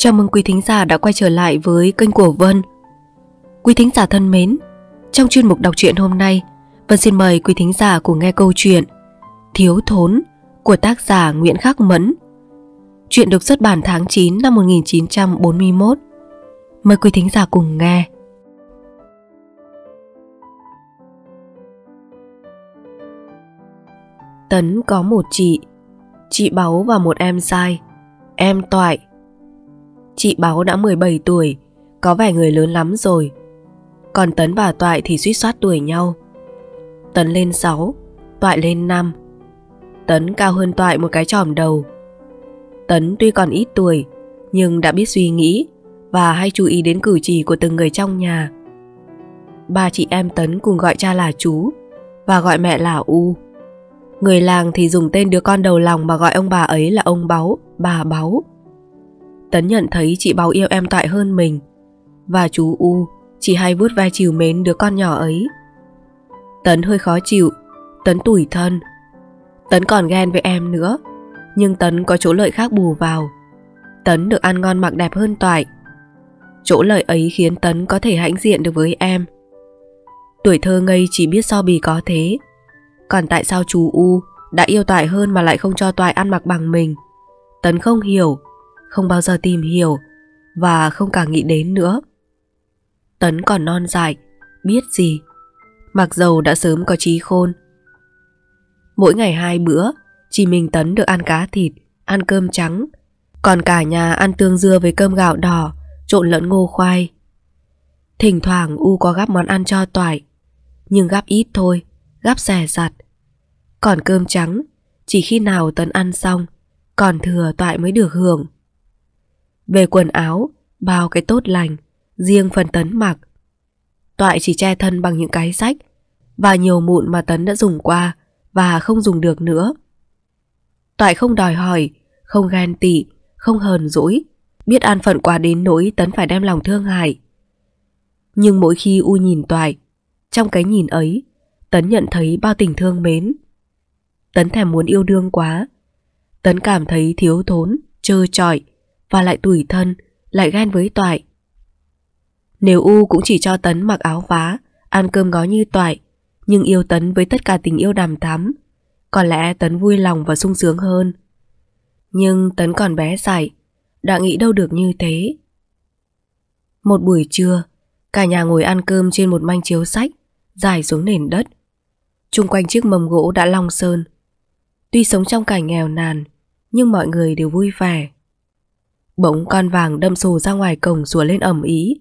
Chào mừng quý thính giả đã quay trở lại với kênh của Vân. Quý thính giả thân mến, trong chuyên mục đọc truyện hôm nay, Vân xin mời quý thính giả cùng nghe câu chuyện Thiếu thốn của tác giả Nguyễn Khắc Mẫn. Chuyện được xuất bản tháng 9 năm 1941. Mời quý thính giả cùng nghe. Tấn có một chị, chị Báu và một em trai, em Toại chị Báo đã 17 tuổi, có vẻ người lớn lắm rồi. Còn Tấn và Toại thì suýt soát tuổi nhau. Tấn lên 6, Toại lên 5. Tấn cao hơn Toại một cái tròm đầu. Tấn tuy còn ít tuổi, nhưng đã biết suy nghĩ và hay chú ý đến cử chỉ của từng người trong nhà. Ba chị em Tấn cùng gọi cha là chú và gọi mẹ là U. Người làng thì dùng tên đứa con đầu lòng mà gọi ông bà ấy là ông Báu, bà Báu. Tấn nhận thấy chị Bảo yêu em toại hơn mình Và chú U chỉ hay vuốt vai chiều mến đứa con nhỏ ấy Tấn hơi khó chịu Tấn tủi thân Tấn còn ghen với em nữa Nhưng Tấn có chỗ lợi khác bù vào Tấn được ăn ngon mặc đẹp hơn toại Chỗ lợi ấy khiến Tấn có thể hãnh diện được với em Tuổi thơ ngây chỉ biết so bì có thế Còn tại sao chú U đã yêu Toại hơn mà lại không cho Toại ăn mặc bằng mình Tấn không hiểu không bao giờ tìm hiểu và không cả nghĩ đến nữa. Tấn còn non dại, biết gì. Mặc dầu đã sớm có trí khôn. Mỗi ngày hai bữa, chỉ mình Tấn được ăn cá thịt, ăn cơm trắng, còn cả nhà ăn tương dưa với cơm gạo đỏ, trộn lẫn ngô khoai. Thỉnh thoảng U có gắp món ăn cho Toại, nhưng gắp ít thôi, gắp xẻ giặt. Còn cơm trắng, chỉ khi nào Tấn ăn xong, còn thừa Toại mới được hưởng. Về quần áo, bao cái tốt lành, riêng phần Tấn mặc. Toại chỉ che thân bằng những cái sách và nhiều mụn mà Tấn đã dùng qua và không dùng được nữa. Toại không đòi hỏi, không ghen tị, không hờn dỗi, biết an phận quá đến nỗi Tấn phải đem lòng thương hại. Nhưng mỗi khi U nhìn Toại, trong cái nhìn ấy, Tấn nhận thấy bao tình thương mến. Tấn thèm muốn yêu đương quá. Tấn cảm thấy thiếu thốn, trơ trọi, và lại tủi thân, lại ghen với Toại. Nếu U cũng chỉ cho Tấn mặc áo vá, ăn cơm gói như Toại, nhưng yêu Tấn với tất cả tình yêu đàm thắm, có lẽ Tấn vui lòng và sung sướng hơn. Nhưng Tấn còn bé dại, đã nghĩ đâu được như thế. Một buổi trưa, cả nhà ngồi ăn cơm trên một manh chiếu sách, dài xuống nền đất. Trung quanh chiếc mầm gỗ đã long sơn. Tuy sống trong cảnh nghèo nàn, nhưng mọi người đều vui vẻ. Bỗng con vàng đâm xù ra ngoài cổng sủa lên ầm ý.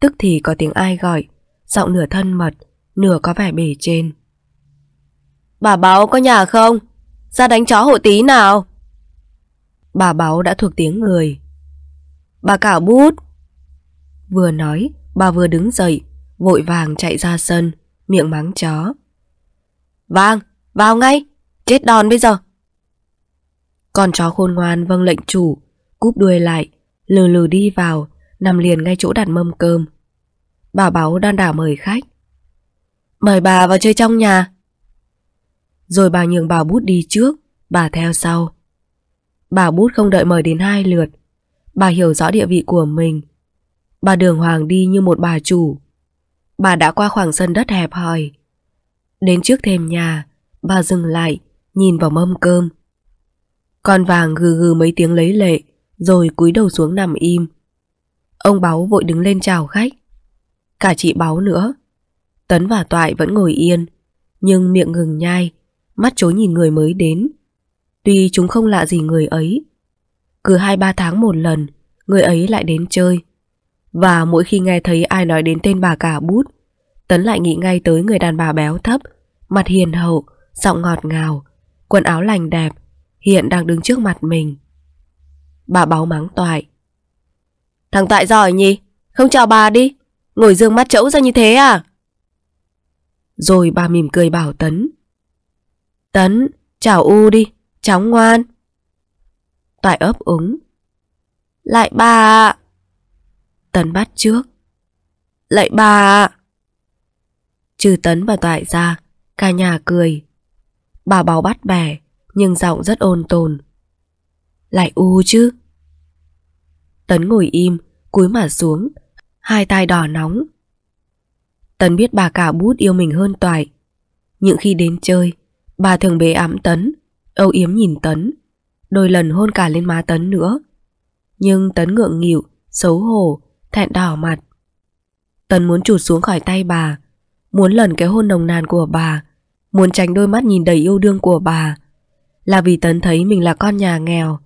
Tức thì có tiếng ai gọi, giọng nửa thân mật, nửa có vẻ bể trên. Bà báo có nhà không? Ra đánh chó hộ tí nào. Bà báo đã thuộc tiếng người. Bà cảo bút. Vừa nói, bà vừa đứng dậy, vội vàng chạy ra sân, miệng mắng chó. Vàng, vào ngay, chết đòn bây giờ. Con chó khôn ngoan vâng lệnh chủ, cúp đuôi lại, lừ lừ đi vào, nằm liền ngay chỗ đặt mâm cơm. Bà Báu đan đả mời khách. Mời bà vào chơi trong nhà. Rồi bà nhường bà bút đi trước, bà theo sau. Bà bút không đợi mời đến hai lượt. Bà hiểu rõ địa vị của mình. Bà đường hoàng đi như một bà chủ. Bà đã qua khoảng sân đất hẹp hòi. Đến trước thềm nhà, bà dừng lại, nhìn vào mâm cơm. Con vàng gừ gừ mấy tiếng lấy lệ rồi cúi đầu xuống nằm im. Ông Báu vội đứng lên chào khách. Cả chị Báu nữa. Tấn và Toại vẫn ngồi yên, nhưng miệng ngừng nhai, mắt chối nhìn người mới đến. Tuy chúng không lạ gì người ấy, cứ hai ba tháng một lần, người ấy lại đến chơi. Và mỗi khi nghe thấy ai nói đến tên bà cả bút, Tấn lại nghĩ ngay tới người đàn bà béo thấp, mặt hiền hậu, giọng ngọt ngào, quần áo lành đẹp, hiện đang đứng trước mặt mình. Bà báo mắng toại. Thằng Toại giỏi nhỉ? Không chào bà đi. Ngồi dương mắt trẫu ra như thế à? Rồi bà mỉm cười bảo Tấn. Tấn, chào U đi. Cháu ngoan. Toại ấp úng. Lại bà Tấn bắt trước. Lại bà Trừ Tấn và Toại ra, cả nhà cười. Bà báo bắt bè, nhưng giọng rất ôn tồn, lại u chứ Tấn ngồi im Cúi mặt xuống Hai tay đỏ nóng Tấn biết bà cả bút yêu mình hơn Toại Những khi đến chơi Bà thường bế ám Tấn Âu yếm nhìn Tấn Đôi lần hôn cả lên má Tấn nữa Nhưng Tấn ngượng nghịu Xấu hổ Thẹn đỏ mặt Tấn muốn trụt xuống khỏi tay bà Muốn lần cái hôn nồng nàn của bà Muốn tránh đôi mắt nhìn đầy yêu đương của bà Là vì Tấn thấy mình là con nhà nghèo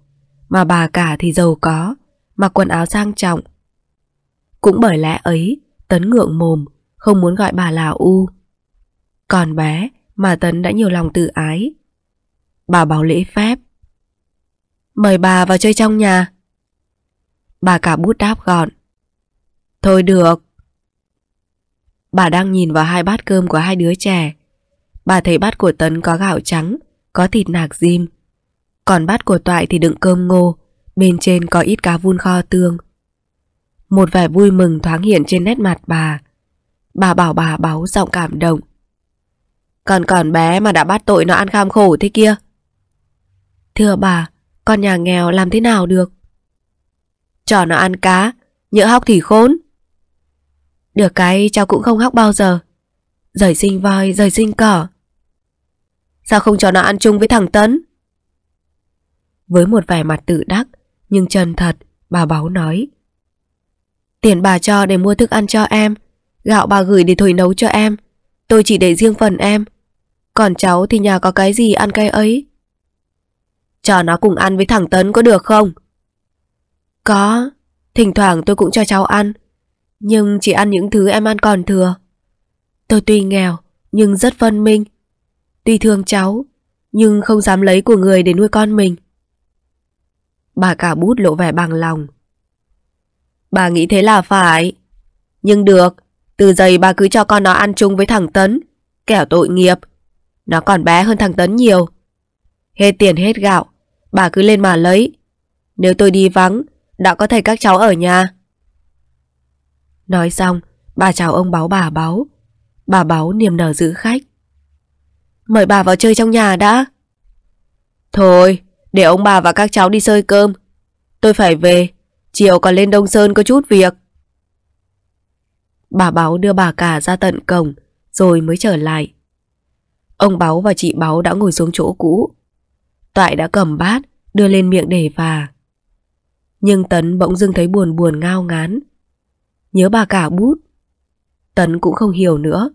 mà bà cả thì giàu có, mặc quần áo sang trọng. Cũng bởi lẽ ấy, Tấn ngượng mồm, không muốn gọi bà là U. Còn bé mà Tấn đã nhiều lòng tự ái. Bà bảo lễ phép. Mời bà vào chơi trong nhà. Bà cả bút đáp gọn. Thôi được. Bà đang nhìn vào hai bát cơm của hai đứa trẻ. Bà thấy bát của Tấn có gạo trắng, có thịt nạc diêm, còn bát của Toại thì đựng cơm ngô Bên trên có ít cá vun kho tương Một vẻ vui mừng thoáng hiện trên nét mặt bà Bà bảo bà báu giọng cảm động Còn còn bé mà đã bắt tội nó ăn kham khổ thế kia Thưa bà Con nhà nghèo làm thế nào được Cho nó ăn cá Nhỡ hóc thì khốn Được cái cháu cũng không hóc bao giờ Rời sinh voi, rời sinh cỏ Sao không cho nó ăn chung với thằng Tấn với một vẻ mặt tự đắc, nhưng chân thật, bà báo nói. Tiền bà cho để mua thức ăn cho em, gạo bà gửi để thổi nấu cho em, tôi chỉ để riêng phần em. Còn cháu thì nhà có cái gì ăn cái ấy. Cho nó cùng ăn với thằng Tấn có được không? Có, thỉnh thoảng tôi cũng cho cháu ăn, nhưng chỉ ăn những thứ em ăn còn thừa. Tôi tuy nghèo, nhưng rất phân minh. Tuy thương cháu, nhưng không dám lấy của người để nuôi con mình. Bà cả bút lộ vẻ bằng lòng. Bà nghĩ thế là phải. Nhưng được, từ giày bà cứ cho con nó ăn chung với thằng Tấn. Kẻo tội nghiệp. Nó còn bé hơn thằng Tấn nhiều. Hết tiền hết gạo, bà cứ lên mà lấy. Nếu tôi đi vắng, đã có thầy các cháu ở nhà. Nói xong, bà chào ông báo bà báo. Bà báo niềm nở giữ khách. Mời bà vào chơi trong nhà đã. Thôi, để ông bà và các cháu đi sơi cơm Tôi phải về Chiều còn lên Đông Sơn có chút việc Bà Báo đưa bà cả ra tận cổng Rồi mới trở lại Ông Báo và chị Báo đã ngồi xuống chỗ cũ Toại đã cầm bát Đưa lên miệng để và Nhưng Tấn bỗng dưng thấy buồn buồn ngao ngán Nhớ bà cả bút Tấn cũng không hiểu nữa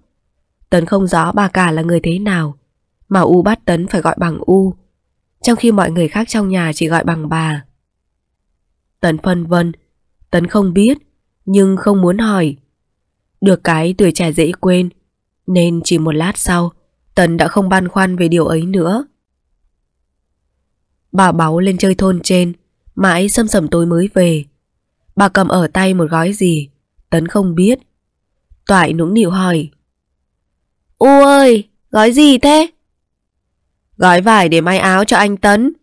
Tấn không rõ bà cả là người thế nào Mà U bắt Tấn phải gọi bằng U trong khi mọi người khác trong nhà chỉ gọi bằng bà Tấn phân vân Tấn không biết Nhưng không muốn hỏi Được cái tuổi trẻ dễ quên Nên chỉ một lát sau Tấn đã không băn khoăn về điều ấy nữa Bà báu lên chơi thôn trên Mãi sâm sẩm tối mới về Bà cầm ở tay một gói gì Tấn không biết Toại nũng nịu hỏi U ơi, gói gì thế? Gói vải để may áo cho anh Tấn.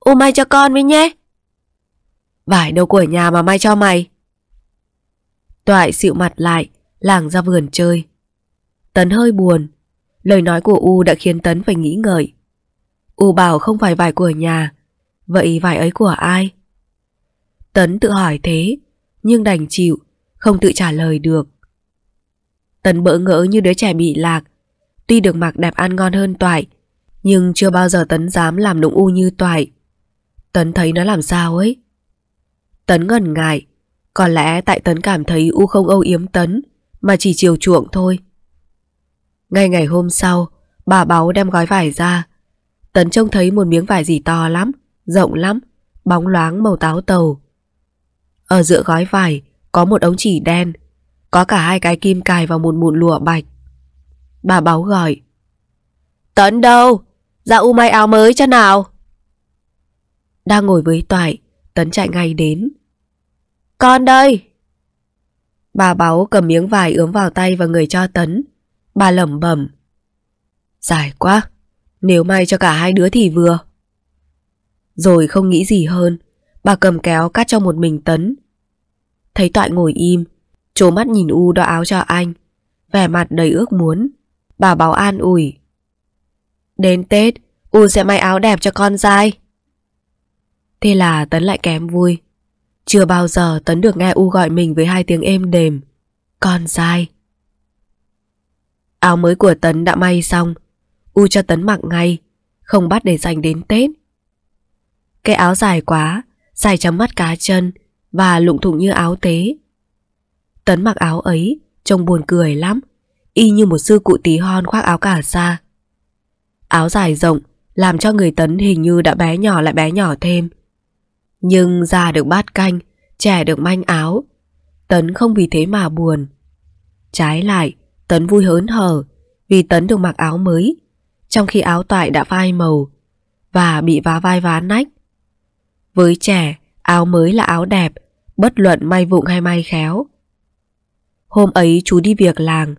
U may cho con với nhé. Vải đâu của nhà mà may cho mày. Toại xịu mặt lại, làng ra vườn chơi. Tấn hơi buồn. Lời nói của U đã khiến Tấn phải nghĩ ngợi. U bảo không phải vải của nhà, vậy vải ấy của ai? Tấn tự hỏi thế, nhưng đành chịu, không tự trả lời được. Tấn bỡ ngỡ như đứa trẻ bị lạc, tuy được mặc đẹp ăn ngon hơn Toại, nhưng chưa bao giờ Tấn dám làm nụng u như Toại. Tấn thấy nó làm sao ấy? Tấn ngần ngại, có lẽ tại Tấn cảm thấy u không âu yếm Tấn, mà chỉ chiều chuộng thôi. Ngay ngày hôm sau, bà báu đem gói vải ra. Tấn trông thấy một miếng vải gì to lắm, rộng lắm, bóng loáng màu táo tàu. Ở giữa gói vải có một ống chỉ đen, có cả hai cái kim cài vào một mụn lụa bạch. Bà báo gọi. Tấn đâu? Ra u may áo mới cho nào? Đang ngồi với Toại, Tấn chạy ngay đến. Con đây! Bà báo cầm miếng vải ướm vào tay và người cho Tấn. Bà lẩm bẩm. Dài quá, nếu may cho cả hai đứa thì vừa. Rồi không nghĩ gì hơn, bà cầm kéo cắt cho một mình Tấn. Thấy Toại ngồi im, trố mắt nhìn U đo áo cho anh, vẻ mặt đầy ước muốn. Bà Bảo an ủi. Đến Tết, U sẽ may áo đẹp cho con trai Thế là Tấn lại kém vui. Chưa bao giờ Tấn được nghe U gọi mình với hai tiếng êm đềm. Con trai Áo mới của Tấn đã may xong. U cho Tấn mặc ngay, không bắt để dành đến Tết. Cái áo dài quá, dài chấm mắt cá chân và lụng thụng như áo tế. Tấn mặc áo ấy, trông buồn cười lắm y như một sư cụ tí hon khoác áo cả sa. Áo dài rộng, làm cho người tấn hình như đã bé nhỏ lại bé nhỏ thêm. Nhưng già được bát canh, trẻ được manh áo. Tấn không vì thế mà buồn. Trái lại, Tấn vui hớn hở vì Tấn được mặc áo mới, trong khi áo toại đã phai màu và bị vá vai vá nách. Với trẻ, áo mới là áo đẹp, bất luận may vụng hay may khéo. Hôm ấy chú đi việc làng,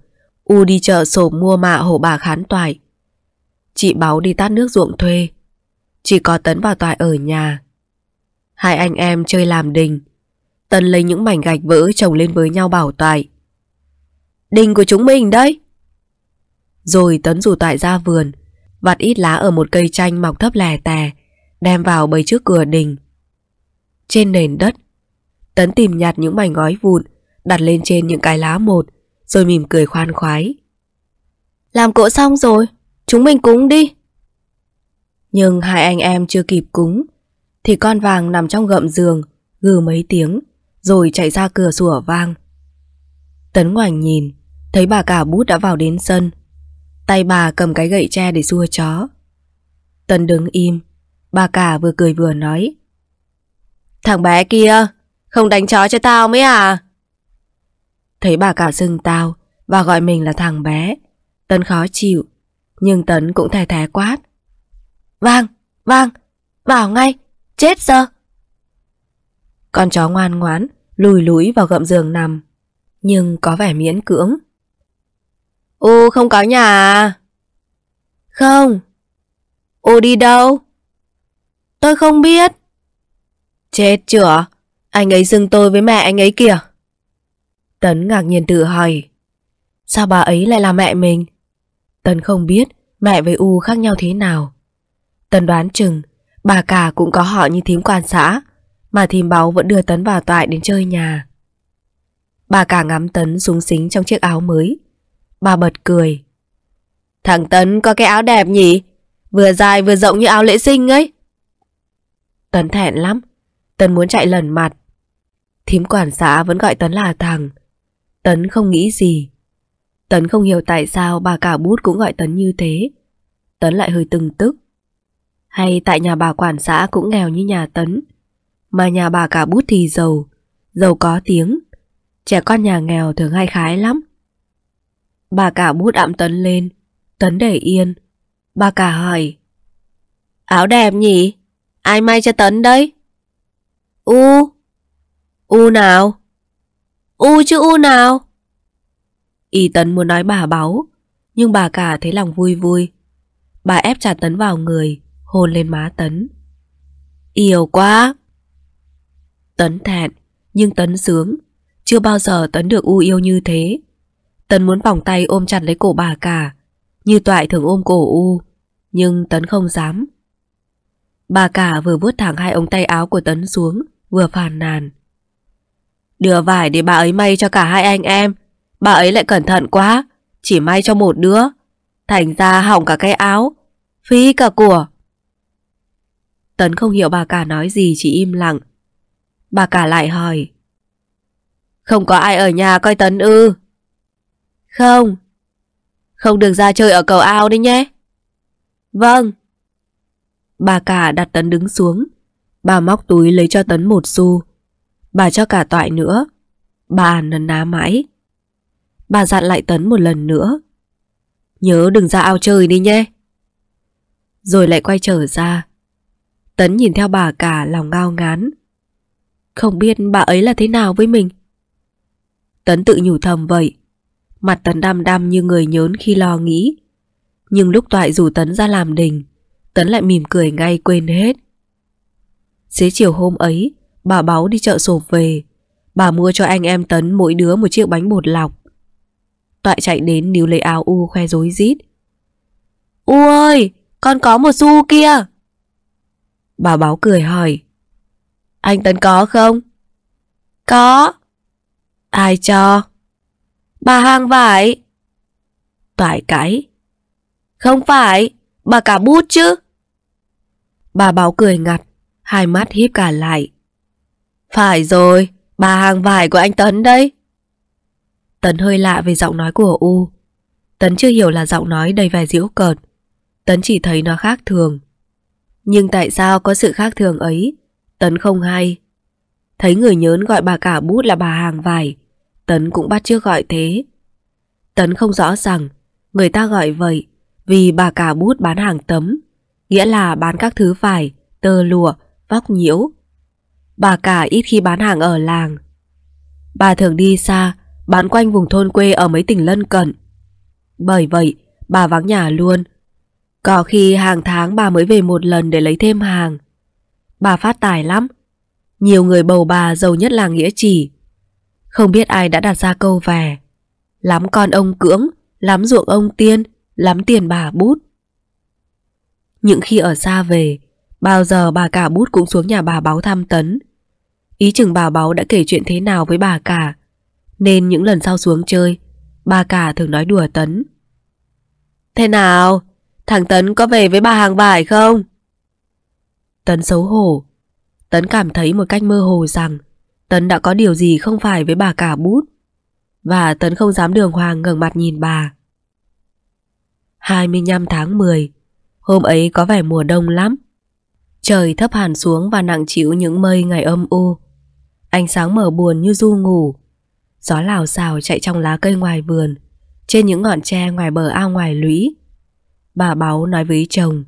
U đi chợ sổ mua mạ hổ bà khán toại. Chị Báu đi tát nước ruộng thuê. Chỉ có Tấn và toại ở nhà. Hai anh em chơi làm đình. Tấn lấy những mảnh gạch vỡ chồng lên với nhau bảo toại. Đình của chúng mình đấy. Rồi Tấn rủ toại ra vườn, vặt ít lá ở một cây chanh mọc thấp lè tè, đem vào bầy trước cửa đình. Trên nền đất, Tấn tìm nhặt những mảnh gói vụn, đặt lên trên những cái lá một, rồi mỉm cười khoan khoái. Làm cỗ xong rồi, chúng mình cúng đi. Nhưng hai anh em chưa kịp cúng, thì con vàng nằm trong gậm giường, gừ mấy tiếng, rồi chạy ra cửa sủa vang. Tấn ngoảnh nhìn, thấy bà cả bút đã vào đến sân. Tay bà cầm cái gậy tre để xua chó. Tấn đứng im, bà cả vừa cười vừa nói. Thằng bé kia, không đánh chó cho tao mới à? Thấy bà cả dưng tao và gọi mình là thằng bé. Tấn khó chịu, nhưng Tấn cũng thè thè quát. Vang, vang, bảo ngay, chết giờ. Con chó ngoan ngoãn, lùi lũi vào gậm giường nằm, nhưng có vẻ miễn cưỡng. Ô không có nhà à? Không. Ô đi đâu? Tôi không biết. Chết chữa, anh ấy dưng tôi với mẹ anh ấy kìa. Tấn ngạc nhiên tự hỏi Sao bà ấy lại là mẹ mình? Tấn không biết mẹ với U khác nhau thế nào. Tấn đoán chừng bà cả cũng có họ như thím quan xã mà thím báu vẫn đưa Tấn vào toại đến chơi nhà. Bà cả ngắm Tấn súng xính trong chiếc áo mới. Bà bật cười. Thằng Tấn có cái áo đẹp nhỉ? Vừa dài vừa rộng như áo lễ sinh ấy. Tấn thẹn lắm. Tấn muốn chạy lẩn mặt. Thím quản xã vẫn gọi Tấn là thằng. Tấn không nghĩ gì. Tấn không hiểu tại sao bà cả bút cũng gọi Tấn như thế. Tấn lại hơi từng tức. Hay tại nhà bà quản xã cũng nghèo như nhà Tấn. Mà nhà bà cả bút thì giàu, giàu có tiếng. Trẻ con nhà nghèo thường hay khái lắm. Bà cả bút ạm Tấn lên, Tấn để yên. Bà cả hỏi. Áo đẹp nhỉ? Ai may cho Tấn đấy? U! U nào? U chứ u nào? Y Tấn muốn nói bà báu, nhưng bà cả thấy lòng vui vui. Bà ép chặt Tấn vào người, hôn lên má Tấn. Yêu quá! Tấn thẹn, nhưng Tấn sướng. Chưa bao giờ Tấn được U yêu như thế. Tấn muốn vòng tay ôm chặt lấy cổ bà cả, như toại thường ôm cổ U, nhưng Tấn không dám. Bà cả vừa vuốt thẳng hai ống tay áo của Tấn xuống, vừa phàn nàn. Đưa vải để bà ấy may cho cả hai anh em Bà ấy lại cẩn thận quá Chỉ may cho một đứa Thành ra hỏng cả cái áo Phí cả của Tấn không hiểu bà cả nói gì chỉ im lặng Bà cả lại hỏi Không có ai ở nhà coi Tấn ư Không Không được ra chơi ở cầu ao đấy nhé Vâng Bà cả đặt Tấn đứng xuống Bà móc túi lấy cho Tấn một xu Bà cho cả toại nữa. Bà nấn ná mãi. Bà dặn lại Tấn một lần nữa. Nhớ đừng ra ao chơi đi nhé. Rồi lại quay trở ra. Tấn nhìn theo bà cả lòng ngao ngán. Không biết bà ấy là thế nào với mình. Tấn tự nhủ thầm vậy. Mặt Tấn đam đam như người nhớn khi lo nghĩ. Nhưng lúc toại rủ Tấn ra làm đình, Tấn lại mỉm cười ngay quên hết. Xế chiều hôm ấy, Bà Báu đi chợ sộp về Bà mua cho anh em Tấn mỗi đứa một chiếc bánh bột lọc Toại chạy đến níu lấy áo U khoe dối rít U ơi Con có một xu kia Bà Báu cười hỏi Anh Tấn có không? Có Ai cho? Bà hàng vải Toại cãi Không phải Bà cả bút chứ Bà Báu cười ngặt Hai mắt híp cả lại phải rồi, bà hàng vải của anh Tấn đấy. Tấn hơi lạ về giọng nói của U. Tấn chưa hiểu là giọng nói đầy vẻ diễu cợt. Tấn chỉ thấy nó khác thường. Nhưng tại sao có sự khác thường ấy? Tấn không hay. Thấy người nhớn gọi bà cả bút là bà hàng vải, Tấn cũng bắt chước gọi thế. Tấn không rõ rằng người ta gọi vậy vì bà cả bút bán hàng tấm, nghĩa là bán các thứ vải, tơ lụa, vóc nhiễu, bà cả ít khi bán hàng ở làng. Bà thường đi xa, bán quanh vùng thôn quê ở mấy tỉnh lân cận. Bởi vậy, bà vắng nhà luôn. Có khi hàng tháng bà mới về một lần để lấy thêm hàng. Bà phát tài lắm. Nhiều người bầu bà giàu nhất là Nghĩa Chỉ. Không biết ai đã đặt ra câu về. Lắm con ông cưỡng, lắm ruộng ông tiên, lắm tiền bà bút. Những khi ở xa về, bao giờ bà cả bút cũng xuống nhà bà báo thăm tấn. Ý chừng bà Báu đã kể chuyện thế nào với bà cả Nên những lần sau xuống chơi Bà cả thường nói đùa Tấn Thế nào? Thằng Tấn có về với bà hàng bài không? Tấn xấu hổ Tấn cảm thấy một cách mơ hồ rằng Tấn đã có điều gì không phải với bà cả bút Và Tấn không dám đường hoàng ngẩng mặt nhìn bà 25 tháng 10 Hôm ấy có vẻ mùa đông lắm Trời thấp hẳn xuống và nặng chịu những mây ngày âm u Ánh sáng mở buồn như du ngủ Gió lào xào chạy trong lá cây ngoài vườn Trên những ngọn tre ngoài bờ ao ngoài lũy Bà Báu nói với chồng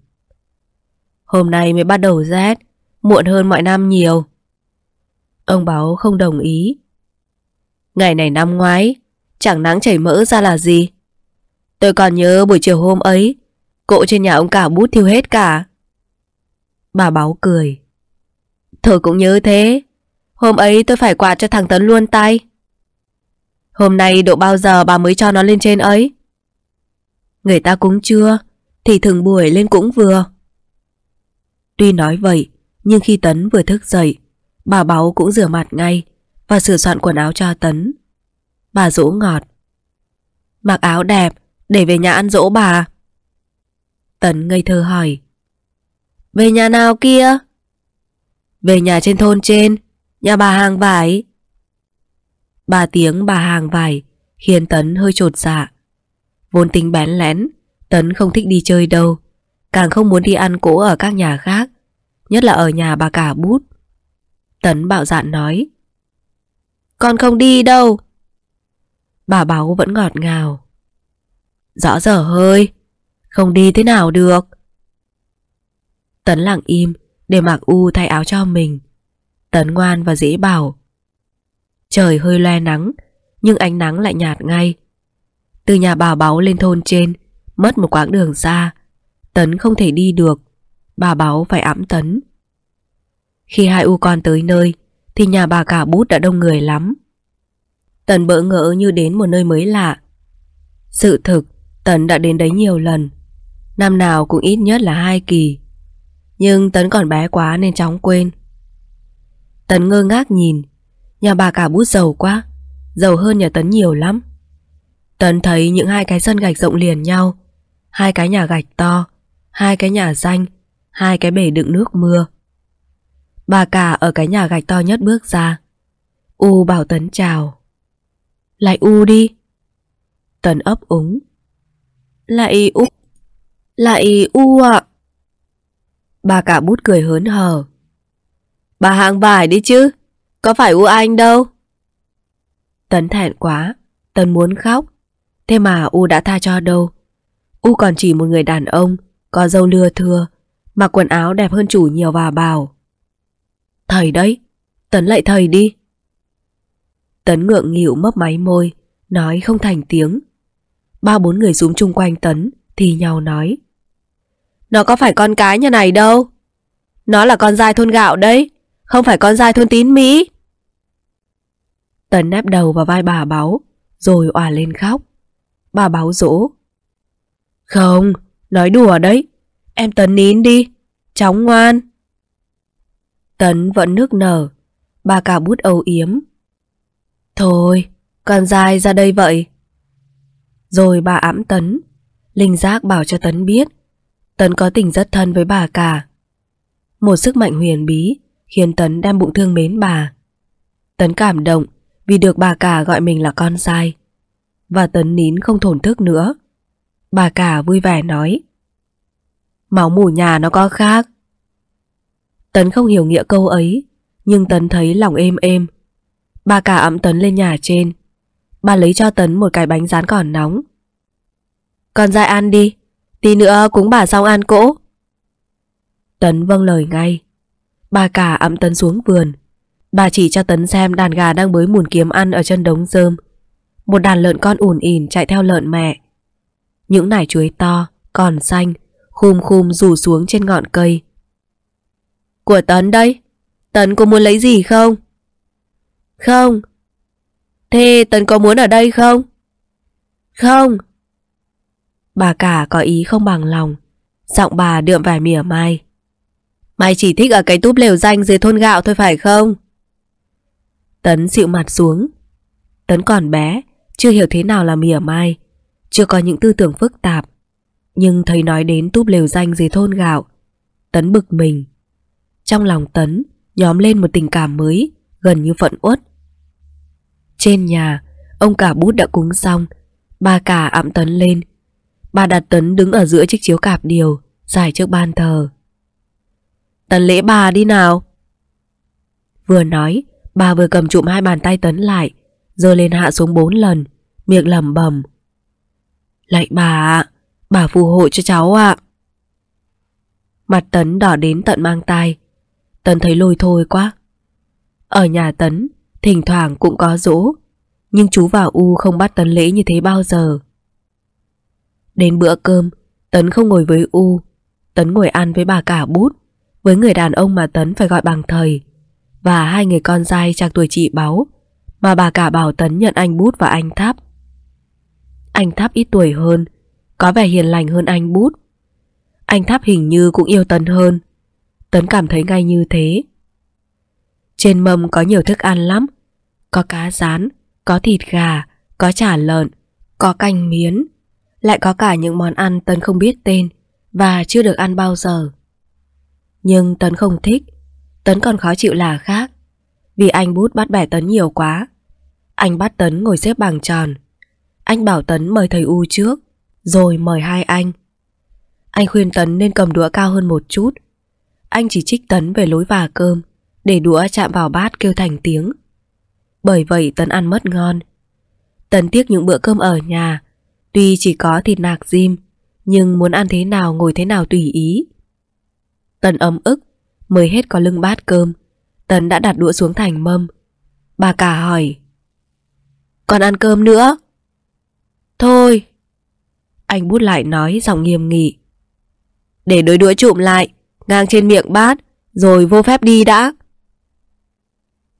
Hôm nay mới bắt đầu rét Muộn hơn mọi năm nhiều Ông Báu không đồng ý Ngày này năm ngoái Chẳng nắng chảy mỡ ra là gì Tôi còn nhớ buổi chiều hôm ấy Cộ trên nhà ông cả bút thiêu hết cả Bà Báu cười Thôi cũng nhớ thế Hôm ấy tôi phải quạt cho thằng Tấn luôn tay. Hôm nay độ bao giờ bà mới cho nó lên trên ấy? Người ta cũng chưa, thì thường buổi lên cũng vừa. Tuy nói vậy, nhưng khi Tấn vừa thức dậy, bà Báu cũng rửa mặt ngay và sửa soạn quần áo cho Tấn. Bà dỗ ngọt. Mặc áo đẹp, để về nhà ăn dỗ bà. Tấn ngây thơ hỏi. Về nhà nào kia? Về nhà trên thôn trên. Nhà bà hàng vải. Ba tiếng bà hàng vải khiến Tấn hơi trột dạ. Vốn tính bén lén, Tấn không thích đi chơi đâu, càng không muốn đi ăn cỗ ở các nhà khác, nhất là ở nhà bà cả bút. Tấn bạo dạn nói. Con không đi đâu. Bà báo vẫn ngọt ngào. Rõ dở hơi, không đi thế nào được. Tấn lặng im để mặc U thay áo cho mình. Tấn ngoan và dễ bảo. Trời hơi loe nắng, nhưng ánh nắng lại nhạt ngay. Từ nhà bà Báu lên thôn trên, mất một quãng đường xa. Tấn không thể đi được, bà Báu phải ẵm Tấn. Khi hai u con tới nơi, thì nhà bà cả bút đã đông người lắm. Tấn bỡ ngỡ như đến một nơi mới lạ. Sự thực, Tấn đã đến đấy nhiều lần. Năm nào cũng ít nhất là hai kỳ. Nhưng Tấn còn bé quá nên chóng quên. Tấn ngơ ngác nhìn Nhà bà cả bút giàu quá Giàu hơn nhà Tấn nhiều lắm Tấn thấy những hai cái sân gạch rộng liền nhau Hai cái nhà gạch to Hai cái nhà xanh Hai cái bể đựng nước mưa Bà cả ở cái nhà gạch to nhất bước ra U bảo Tấn chào Lại U đi Tấn ấp úng Lại U Lại U ạ à. Bà cả bút cười hớn hở Bà hàng vải đi chứ, có phải U Anh đâu. Tấn thẹn quá, Tấn muốn khóc. Thế mà U đã tha cho đâu. U còn chỉ một người đàn ông, có dâu lừa thừa mặc quần áo đẹp hơn chủ nhiều và bảo. Thầy đấy, Tấn lại thầy đi. Tấn ngượng nghịu mấp máy môi, nói không thành tiếng. Ba bốn người rúm chung quanh Tấn thì nhau nói. Nó có phải con cái nhà này đâu. Nó là con dai thôn gạo đấy. Không phải con trai thôn tín Mỹ Tấn ép đầu vào vai bà báu Rồi òa lên khóc Bà báu dỗ Không, nói đùa đấy Em Tấn nín đi, cháu ngoan Tấn vẫn nước nở Bà cả bút âu yếm Thôi, con dai ra đây vậy Rồi bà ẵm Tấn Linh giác bảo cho Tấn biết Tấn có tình rất thân với bà cả Một sức mạnh huyền bí khiến Tấn đem bụng thương mến bà. Tấn cảm động vì được bà cả gọi mình là con trai. Và Tấn nín không thổn thức nữa. Bà cả vui vẻ nói Máu mủ nhà nó có khác. Tấn không hiểu nghĩa câu ấy, nhưng Tấn thấy lòng êm êm. Bà cả ẵm Tấn lên nhà trên. Bà lấy cho Tấn một cái bánh rán còn nóng. Con dai ăn đi, tí nữa cũng bà xong ăn cỗ. Tấn vâng lời ngay. Bà cả ẵm Tấn xuống vườn. Bà chỉ cho Tấn xem đàn gà đang bới mùn kiếm ăn ở chân đống rơm. Một đàn lợn con ùn ỉn chạy theo lợn mẹ. Những nải chuối to, còn xanh, khum khum rủ xuống trên ngọn cây. Của Tấn đây, Tấn có muốn lấy gì không? Không. Thế Tấn có muốn ở đây không? Không. Bà cả có ý không bằng lòng, giọng bà đượm vài mỉa mai. Mày chỉ thích ở cái túp lều danh dưới thôn gạo thôi phải không? Tấn dịu mặt xuống. Tấn còn bé, chưa hiểu thế nào là mỉa mai, chưa có những tư tưởng phức tạp. Nhưng thầy nói đến túp lều danh dưới thôn gạo, Tấn bực mình. Trong lòng Tấn nhóm lên một tình cảm mới, gần như phận uất. Trên nhà, ông cả bút đã cúng xong, ba cả ẵm Tấn lên. Bà đặt Tấn đứng ở giữa chiếc chiếu cạp điều, dài trước ban thờ. Tấn lễ bà đi nào. Vừa nói, bà vừa cầm chụm hai bàn tay Tấn lại, giơ lên hạ xuống bốn lần, miệng lẩm bẩm. Lạy bà ạ, bà phù hộ cho cháu ạ. Mặt Tấn đỏ đến tận mang tay Tấn thấy lôi thôi quá. Ở nhà Tấn, thỉnh thoảng cũng có dỗ, nhưng chú vào U không bắt Tấn lễ như thế bao giờ. Đến bữa cơm, Tấn không ngồi với U, Tấn ngồi ăn với bà cả bút với người đàn ông mà Tấn phải gọi bằng thầy và hai người con trai trang tuổi chị Báu mà bà cả bảo Tấn nhận anh Bút và anh Tháp. Anh Tháp ít tuổi hơn, có vẻ hiền lành hơn anh Bút. Anh Tháp hình như cũng yêu Tấn hơn. Tấn cảm thấy ngay như thế. Trên mâm có nhiều thức ăn lắm. Có cá rán, có thịt gà, có chả lợn, có canh miến. Lại có cả những món ăn Tấn không biết tên và chưa được ăn bao giờ. Nhưng Tấn không thích Tấn còn khó chịu là khác Vì anh bút bắt bẻ Tấn nhiều quá Anh bắt Tấn ngồi xếp bằng tròn Anh bảo Tấn mời thầy U trước Rồi mời hai anh Anh khuyên Tấn nên cầm đũa cao hơn một chút Anh chỉ trích Tấn về lối và cơm Để đũa chạm vào bát kêu thành tiếng Bởi vậy Tấn ăn mất ngon Tấn tiếc những bữa cơm ở nhà Tuy chỉ có thịt nạc diêm Nhưng muốn ăn thế nào ngồi thế nào tùy ý Tần ấm ức Mới hết có lưng bát cơm Tần đã đặt đũa xuống thành mâm Bà cả hỏi Còn ăn cơm nữa Thôi Anh bút lại nói giọng nghiêm nghị Để đôi đũa trụm lại Ngang trên miệng bát Rồi vô phép đi đã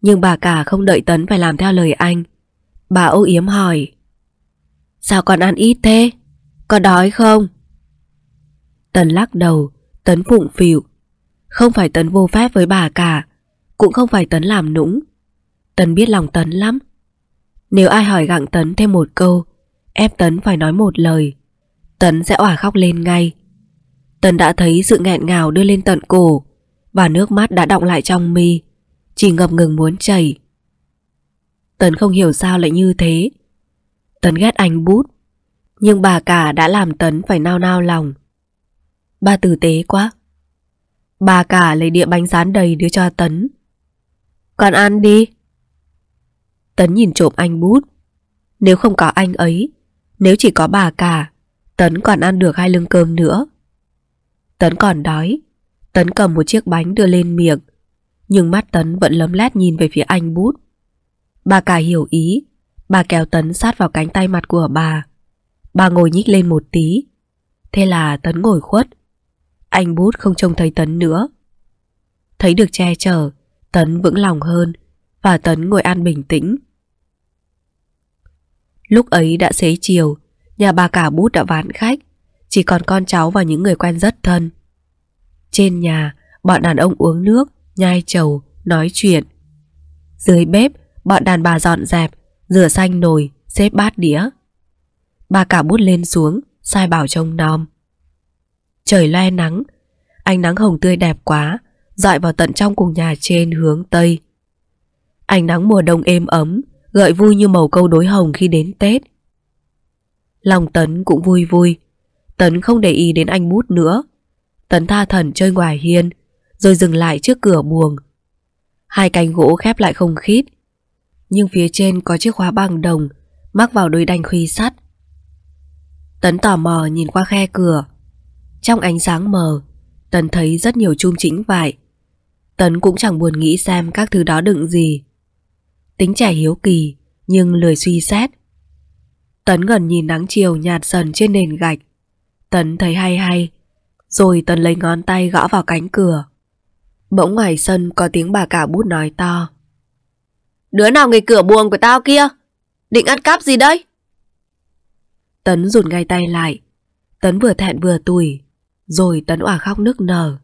Nhưng bà cả không đợi Tấn phải làm theo lời anh Bà ô yếm hỏi Sao con ăn ít thế? Có đói không? Tấn lắc đầu Tấn phụng phịu không phải Tấn vô phép với bà cả Cũng không phải Tấn làm nũng Tấn biết lòng Tấn lắm Nếu ai hỏi gặng Tấn thêm một câu Ép Tấn phải nói một lời Tấn sẽ òa khóc lên ngay Tấn đã thấy sự nghẹn ngào đưa lên tận cổ Và nước mắt đã đọng lại trong mi Chỉ ngập ngừng muốn chảy Tấn không hiểu sao lại như thế Tấn ghét anh bút Nhưng bà cả đã làm Tấn phải nao nao lòng Bà tử tế quá Bà cả lấy địa bánh rán đầy đưa cho Tấn. Con ăn đi. Tấn nhìn trộm anh bút. Nếu không có anh ấy, nếu chỉ có bà cả, Tấn còn ăn được hai lưng cơm nữa. Tấn còn đói. Tấn cầm một chiếc bánh đưa lên miệng. Nhưng mắt Tấn vẫn lấm lét nhìn về phía anh bút. Bà cả hiểu ý. Bà kéo Tấn sát vào cánh tay mặt của bà. Bà ngồi nhích lên một tí. Thế là Tấn ngồi khuất. Anh bút không trông thấy Tấn nữa Thấy được che chở Tấn vững lòng hơn Và Tấn ngồi ăn bình tĩnh Lúc ấy đã xế chiều Nhà bà cả bút đã ván khách Chỉ còn con cháu và những người quen rất thân Trên nhà Bọn đàn ông uống nước Nhai trầu, nói chuyện Dưới bếp Bọn đàn bà dọn dẹp Rửa xanh nồi, xếp bát đĩa Bà cả bút lên xuống Sai bảo trông nom trời loe nắng. Ánh nắng hồng tươi đẹp quá, dọi vào tận trong cùng nhà trên hướng Tây. Ánh nắng mùa đông êm ấm, gợi vui như màu câu đối hồng khi đến Tết. Lòng Tấn cũng vui vui, Tấn không để ý đến anh bút nữa. Tấn tha thần chơi ngoài hiên, rồi dừng lại trước cửa buồng. Hai cánh gỗ khép lại không khít, nhưng phía trên có chiếc khóa bằng đồng mắc vào đôi đanh khuy sắt. Tấn tò mò nhìn qua khe cửa, trong ánh sáng mờ, Tần thấy rất nhiều chum chỉnh vải. Tấn cũng chẳng buồn nghĩ xem các thứ đó đựng gì. Tính trẻ hiếu kỳ, nhưng lười suy xét. Tấn gần nhìn nắng chiều nhạt dần trên nền gạch. Tấn thấy hay hay, rồi Tấn lấy ngón tay gõ vào cánh cửa. Bỗng ngoài sân có tiếng bà cả bút nói to. Đứa nào nghịch cửa buồn của tao kia? Định ăn cắp gì đấy? Tấn rụt ngay tay lại. Tấn vừa thẹn vừa tủi. Rồi Tấn Hòa khóc nức nở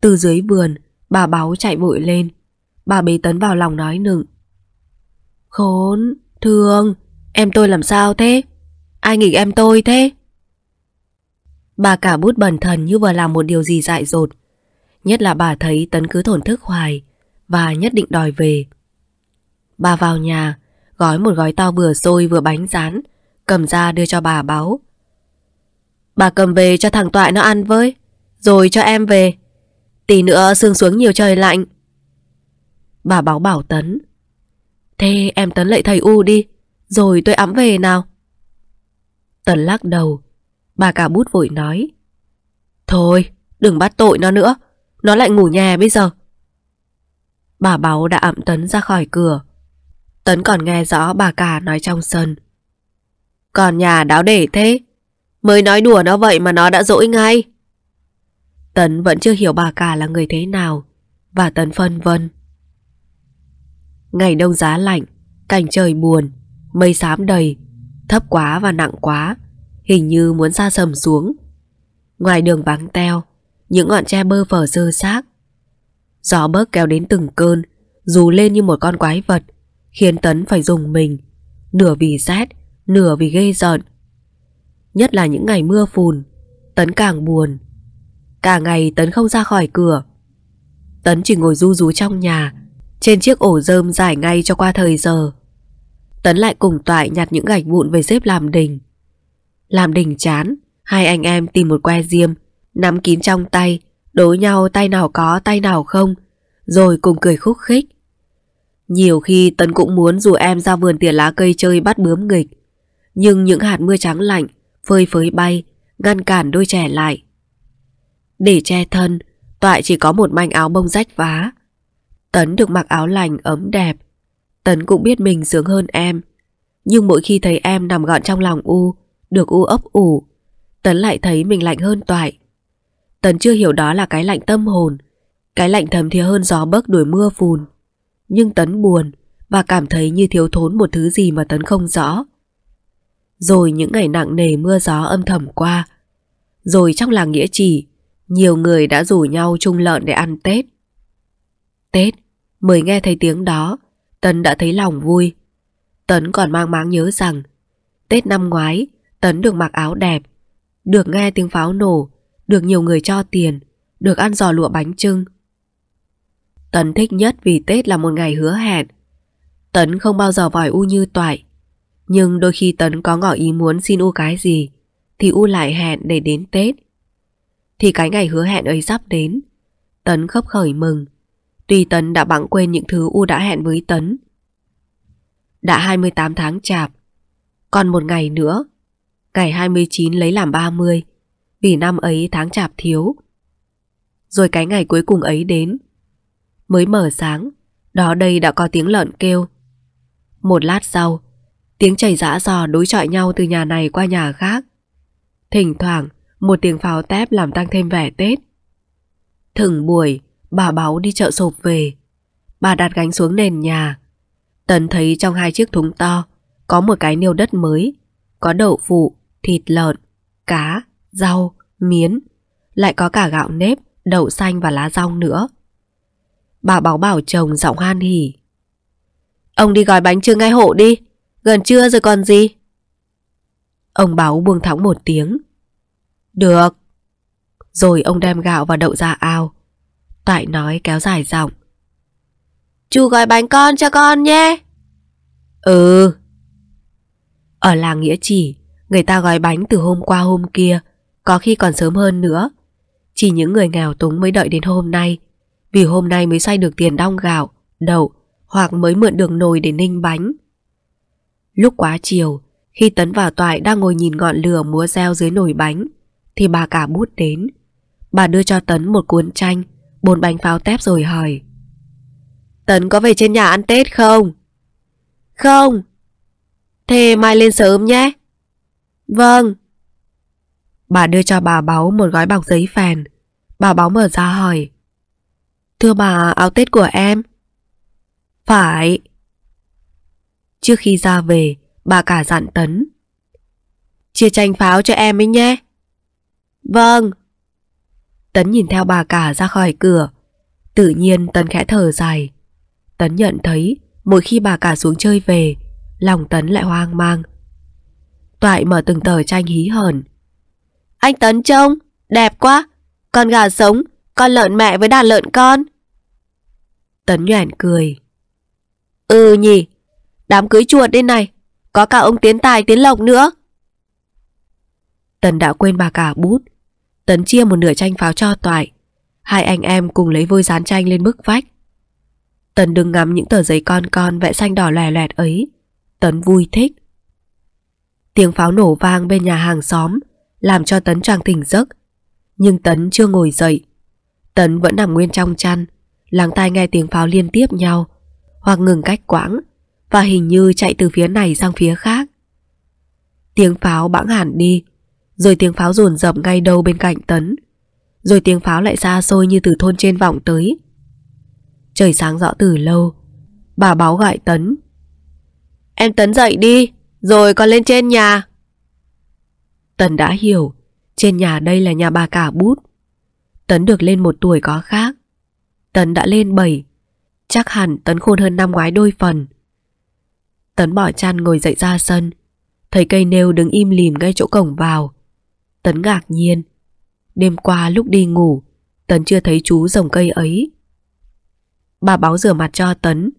Từ dưới vườn Bà báo chạy vội lên Bà bế Tấn vào lòng nói nựng Khốn, thương Em tôi làm sao thế Ai nghịch em tôi thế Bà cả bút bần thần như vừa làm một điều gì dại dột Nhất là bà thấy Tấn cứ thổn thức hoài Và nhất định đòi về Bà vào nhà Gói một gói to vừa xôi vừa bánh rán Cầm ra đưa cho bà báo Bà cầm về cho thằng Toại nó ăn với Rồi cho em về Tí nữa sương xuống nhiều trời lạnh Bà báo bảo Tấn Thế em Tấn lại thầy U đi Rồi tôi ấm về nào Tấn lắc đầu Bà cả bút vội nói Thôi đừng bắt tội nó nữa Nó lại ngủ nhà bây giờ Bà báo đã ẵm Tấn ra khỏi cửa Tấn còn nghe rõ bà cả nói trong sân Còn nhà đáo để thế Mới nói đùa nó vậy mà nó đã dỗi ngay. Tấn vẫn chưa hiểu bà cả là người thế nào và Tấn phân vân. Ngày đông giá lạnh, cảnh trời buồn, mây xám đầy, thấp quá và nặng quá, hình như muốn xa sầm xuống. Ngoài đường vắng teo, những ngọn tre bơ phở dơ xác. Gió bớt kéo đến từng cơn, dù lên như một con quái vật, khiến Tấn phải dùng mình, nửa vì rét, nửa vì ghê giận. Nhất là những ngày mưa phùn Tấn càng buồn Cả ngày Tấn không ra khỏi cửa Tấn chỉ ngồi du rú trong nhà Trên chiếc ổ rơm dài ngay cho qua thời giờ Tấn lại cùng toại nhặt những gạch vụn về xếp làm đình Làm đình chán Hai anh em tìm một que diêm Nắm kín trong tay Đối nhau tay nào có tay nào không Rồi cùng cười khúc khích Nhiều khi Tấn cũng muốn dù em ra vườn tỉa lá cây chơi bắt bướm nghịch Nhưng những hạt mưa trắng lạnh phơi phới bay, ngăn cản đôi trẻ lại. Để che thân, Toại chỉ có một manh áo bông rách vá. Tấn được mặc áo lành ấm đẹp. Tấn cũng biết mình sướng hơn em. Nhưng mỗi khi thấy em nằm gọn trong lòng U, được U ấp ủ, Tấn lại thấy mình lạnh hơn Toại. Tấn chưa hiểu đó là cái lạnh tâm hồn, cái lạnh thầm thía hơn gió bấc đuổi mưa phùn. Nhưng Tấn buồn và cảm thấy như thiếu thốn một thứ gì mà Tấn không rõ rồi những ngày nặng nề mưa gió âm thầm qua. Rồi trong làng Nghĩa Chỉ, nhiều người đã rủ nhau chung lợn để ăn Tết. Tết, mới nghe thấy tiếng đó, Tấn đã thấy lòng vui. Tấn còn mang máng nhớ rằng, Tết năm ngoái, Tấn được mặc áo đẹp, được nghe tiếng pháo nổ, được nhiều người cho tiền, được ăn giò lụa bánh trưng. Tấn thích nhất vì Tết là một ngày hứa hẹn. Tấn không bao giờ vòi u như toại, nhưng đôi khi Tấn có ngỏ ý muốn xin U cái gì Thì U lại hẹn để đến Tết Thì cái ngày hứa hẹn ấy sắp đến Tấn khấp khởi mừng Tuy Tấn đã bẵng quên những thứ U đã hẹn với Tấn Đã 28 tháng chạp Còn một ngày nữa Ngày 29 lấy làm 30 Vì năm ấy tháng chạp thiếu Rồi cái ngày cuối cùng ấy đến Mới mở sáng Đó đây đã có tiếng lợn kêu Một lát sau Tiếng chảy rã rò đối chọi nhau từ nhà này qua nhà khác. Thỉnh thoảng, một tiếng pháo tép làm tăng thêm vẻ Tết. Thừng buổi, bà báu đi chợ sộp về. Bà đặt gánh xuống nền nhà. Tấn thấy trong hai chiếc thúng to, có một cái niêu đất mới, có đậu phụ, thịt lợn, cá, rau, miến, lại có cả gạo nếp, đậu xanh và lá rau nữa. Bà báu bảo chồng giọng han hỉ. Ông đi gói bánh trưng ngay hộ đi, gần trưa rồi còn gì? Ông Báo buông thõng một tiếng. Được. Rồi ông đem gạo và đậu ra ao. Tại nói kéo dài giọng. Chú gói bánh con cho con nhé. Ừ. Ở làng Nghĩa Chỉ, người ta gói bánh từ hôm qua hôm kia, có khi còn sớm hơn nữa. Chỉ những người nghèo túng mới đợi đến hôm nay, vì hôm nay mới xoay được tiền đong gạo, đậu, hoặc mới mượn đường nồi để ninh bánh. Lúc quá chiều, khi Tấn vào toại đang ngồi nhìn ngọn lửa múa reo dưới nồi bánh, thì bà cả bút đến. Bà đưa cho Tấn một cuốn tranh, bốn bánh pháo tép rồi hỏi. Tấn có về trên nhà ăn Tết không? Không. Thế mai lên sớm nhé. Vâng. Bà đưa cho bà Báu một gói bọc giấy phèn. Bà Báu mở ra hỏi. Thưa bà, áo Tết của em. Phải. Trước khi ra về, bà cả dặn Tấn. Chia tranh pháo cho em ấy nhé. Vâng. Tấn nhìn theo bà cả ra khỏi cửa. Tự nhiên Tấn khẽ thở dài. Tấn nhận thấy mỗi khi bà cả xuống chơi về, lòng Tấn lại hoang mang. Toại mở từng tờ tranh hí hờn. Anh Tấn trông, đẹp quá. Con gà sống, con lợn mẹ với đàn lợn con. Tấn nhoẻn cười. Ừ nhỉ, Đám cưới chuột đây này, có cả ông Tiến Tài Tiến Lộc nữa. Tần đã quên bà cả bút. Tấn chia một nửa tranh pháo cho Toại. Hai anh em cùng lấy vôi dán tranh lên bức vách. Tần đừng ngắm những tờ giấy con con vẽ xanh đỏ lòe loẹt ấy. Tấn vui thích. Tiếng pháo nổ vang bên nhà hàng xóm làm cho Tấn choàng tỉnh giấc. Nhưng Tấn chưa ngồi dậy. Tấn vẫn nằm nguyên trong chăn, lắng tai nghe tiếng pháo liên tiếp nhau hoặc ngừng cách quãng và hình như chạy từ phía này sang phía khác. Tiếng pháo bãng hẳn đi, rồi tiếng pháo rồn rập ngay đâu bên cạnh Tấn, rồi tiếng pháo lại xa xôi như từ thôn trên vọng tới. Trời sáng rõ từ lâu, bà báo gọi Tấn. Em Tấn dậy đi, rồi còn lên trên nhà. Tấn đã hiểu, trên nhà đây là nhà bà cả bút. Tấn được lên một tuổi có khác. Tấn đã lên bảy, chắc hẳn Tấn khôn hơn năm ngoái đôi phần. Tấn bỏ chăn ngồi dậy ra sân Thấy cây nêu đứng im lìm ngay chỗ cổng vào Tấn ngạc nhiên Đêm qua lúc đi ngủ Tấn chưa thấy chú rồng cây ấy Bà báo rửa mặt cho Tấn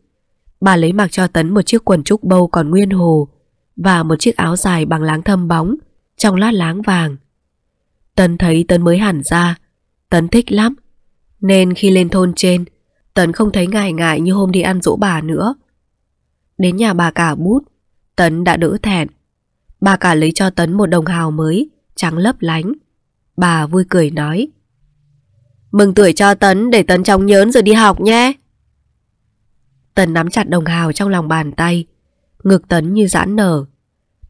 Bà lấy mặc cho Tấn một chiếc quần trúc bâu còn nguyên hồ Và một chiếc áo dài bằng láng thâm bóng Trong lát láng vàng Tấn thấy Tấn mới hẳn ra Tấn thích lắm Nên khi lên thôn trên Tấn không thấy ngại ngại như hôm đi ăn dỗ bà nữa Đến nhà bà cả bút Tấn đã đỡ thẹn Bà cả lấy cho Tấn một đồng hào mới Trắng lấp lánh Bà vui cười nói Mừng tuổi cho Tấn để Tấn chóng nhớn rồi đi học nhé Tấn nắm chặt đồng hào trong lòng bàn tay Ngực Tấn như giãn nở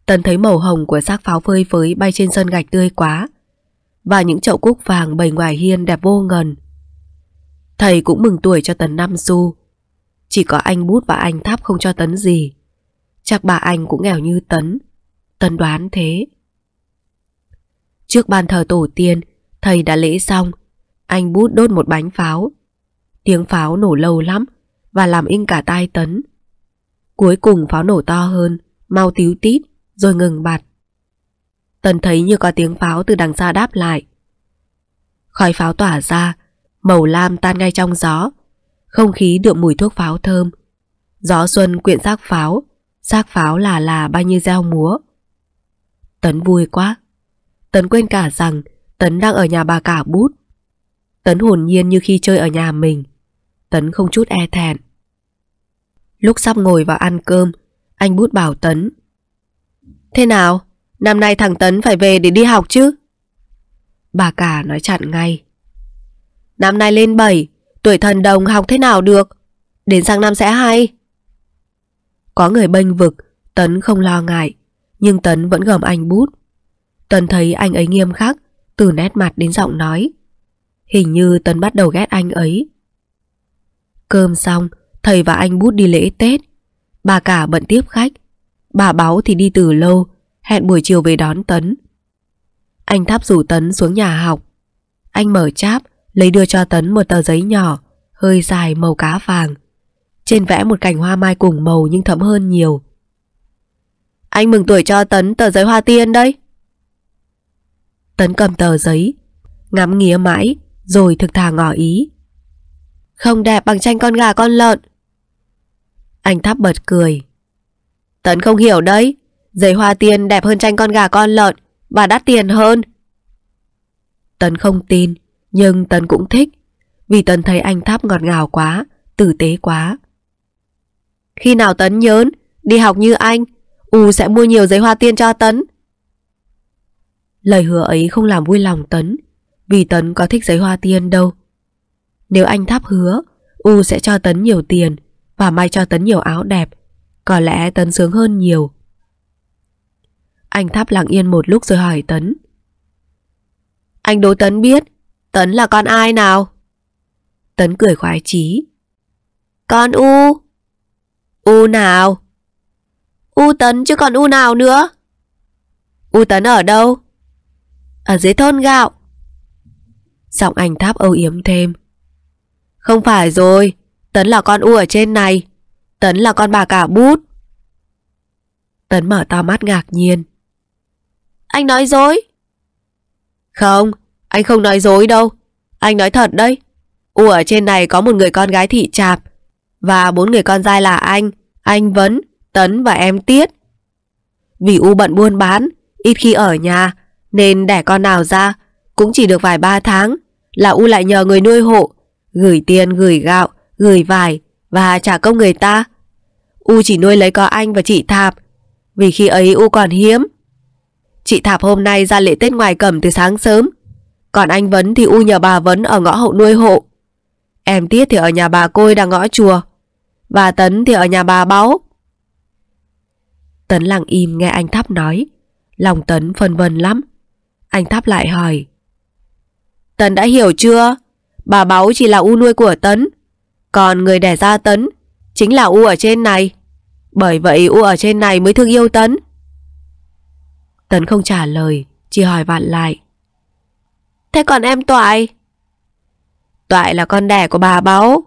Tấn thấy màu hồng của xác pháo phơi phới bay trên sân gạch tươi quá Và những chậu cúc vàng bầy ngoài hiên đẹp vô ngần Thầy cũng mừng tuổi cho Tấn năm Du chỉ có anh bút và anh tháp không cho Tấn gì. Chắc bà anh cũng nghèo như Tấn. Tấn đoán thế. Trước bàn thờ tổ tiên, thầy đã lễ xong. Anh bút đốt một bánh pháo. Tiếng pháo nổ lâu lắm và làm in cả tai Tấn. Cuối cùng pháo nổ to hơn, mau tíu tít, rồi ngừng bạt. tấn thấy như có tiếng pháo từ đằng xa đáp lại. Khói pháo tỏa ra, màu lam tan ngay trong gió, không khí đượm mùi thuốc pháo thơm Gió xuân quyện xác pháo xác pháo là là bao nhiêu dao múa Tấn vui quá Tấn quên cả rằng Tấn đang ở nhà bà cả bút Tấn hồn nhiên như khi chơi ở nhà mình Tấn không chút e thẹn Lúc sắp ngồi vào ăn cơm Anh bút bảo Tấn Thế nào? Năm nay thằng Tấn phải về để đi học chứ Bà cả nói chặn ngay Năm nay lên 7 Tuổi thần đồng học thế nào được Đến sang năm sẽ hay Có người bênh vực Tấn không lo ngại Nhưng Tấn vẫn gầm anh bút Tấn thấy anh ấy nghiêm khắc Từ nét mặt đến giọng nói Hình như Tấn bắt đầu ghét anh ấy Cơm xong Thầy và anh bút đi lễ Tết Bà cả bận tiếp khách Bà báo thì đi từ lâu Hẹn buổi chiều về đón Tấn Anh tháp rủ Tấn xuống nhà học Anh mở cháp lấy đưa cho Tấn một tờ giấy nhỏ, hơi dài màu cá vàng. Trên vẽ một cảnh hoa mai cùng màu nhưng thẫm hơn nhiều. Anh mừng tuổi cho Tấn tờ giấy hoa tiên đấy. Tấn cầm tờ giấy, ngắm nghía mãi, rồi thực thà ngỏ ý. Không đẹp bằng tranh con gà con lợn. Anh thắp bật cười. Tấn không hiểu đấy, giấy hoa tiên đẹp hơn tranh con gà con lợn và đắt tiền hơn. Tấn không tin, nhưng Tân cũng thích, vì Tân thấy anh Tháp ngọt ngào quá, tử tế quá. Khi nào Tấn nhớn, đi học như anh, u sẽ mua nhiều giấy hoa tiên cho Tấn. Lời hứa ấy không làm vui lòng Tấn, vì Tấn có thích giấy hoa tiên đâu. Nếu anh Tháp hứa, U sẽ cho Tấn nhiều tiền và may cho Tấn nhiều áo đẹp, có lẽ Tấn sướng hơn nhiều. Anh Tháp lặng yên một lúc rồi hỏi Tấn. Anh đố Tấn biết Tấn là con ai nào? Tấn cười khoái chí. Con U. U nào? U Tấn chứ còn U nào nữa? U Tấn ở đâu? Ở dưới thôn gạo. Giọng anh tháp âu yếm thêm. Không phải rồi, Tấn là con U ở trên này. Tấn là con bà cả bút. Tấn mở to mắt ngạc nhiên. Anh nói dối. Không, anh không nói dối đâu. Anh nói thật đấy. U ở trên này có một người con gái thị trạp. Và bốn người con trai là anh, anh Vấn, Tấn và em Tiết. Vì U bận buôn bán, ít khi ở nhà, nên đẻ con nào ra cũng chỉ được vài ba tháng là U lại nhờ người nuôi hộ, gửi tiền, gửi gạo, gửi vải và trả công người ta. U chỉ nuôi lấy có anh và chị Thạp, vì khi ấy U còn hiếm. Chị Thạp hôm nay ra lễ Tết ngoài cẩm từ sáng sớm, còn anh Vấn thì u nhờ bà Vấn ở ngõ hậu nuôi hộ. Em Tiết thì ở nhà bà Côi đang ngõ chùa. Và Tấn thì ở nhà bà Báu. Tấn lặng im nghe anh Thắp nói. Lòng Tấn phân vân lắm. Anh Thắp lại hỏi. Tấn đã hiểu chưa? Bà Báu chỉ là u nuôi của Tấn. Còn người đẻ ra Tấn chính là u ở trên này. Bởi vậy u ở trên này mới thương yêu Tấn. Tấn không trả lời, chỉ hỏi vặn lại. Thế còn em Toại? Toại là con đẻ của bà Báu.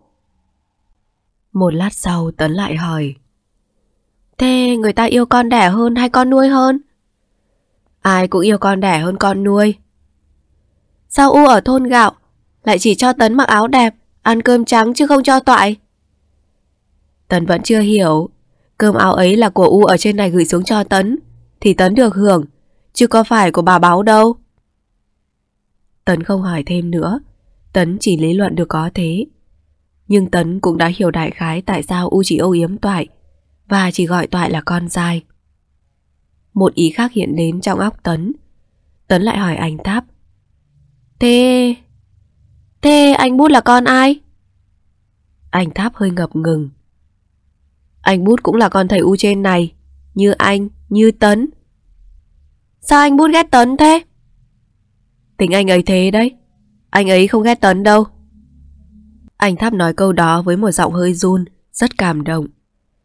Một lát sau Tấn lại hỏi. Thế người ta yêu con đẻ hơn hay con nuôi hơn? Ai cũng yêu con đẻ hơn con nuôi. Sao U ở thôn gạo lại chỉ cho Tấn mặc áo đẹp, ăn cơm trắng chứ không cho Toại? Tấn vẫn chưa hiểu. Cơm áo ấy là của U ở trên này gửi xuống cho Tấn, thì Tấn được hưởng, chứ có phải của bà báo đâu. Tấn không hỏi thêm nữa. Tấn chỉ lý luận được có thế. Nhưng Tấn cũng đã hiểu đại khái tại sao U chỉ âu yếm Toại và chỉ gọi Toại là con trai. Một ý khác hiện đến trong óc Tấn. Tấn lại hỏi anh Tháp. Thế... Thế anh Bút là con ai? Anh Tháp hơi ngập ngừng. Anh Bút cũng là con thầy U trên này. Như anh, như Tấn. Sao anh Bút ghét Tấn thế? Tính anh ấy thế đấy Anh ấy không ghét Tấn đâu Anh Tháp nói câu đó với một giọng hơi run Rất cảm động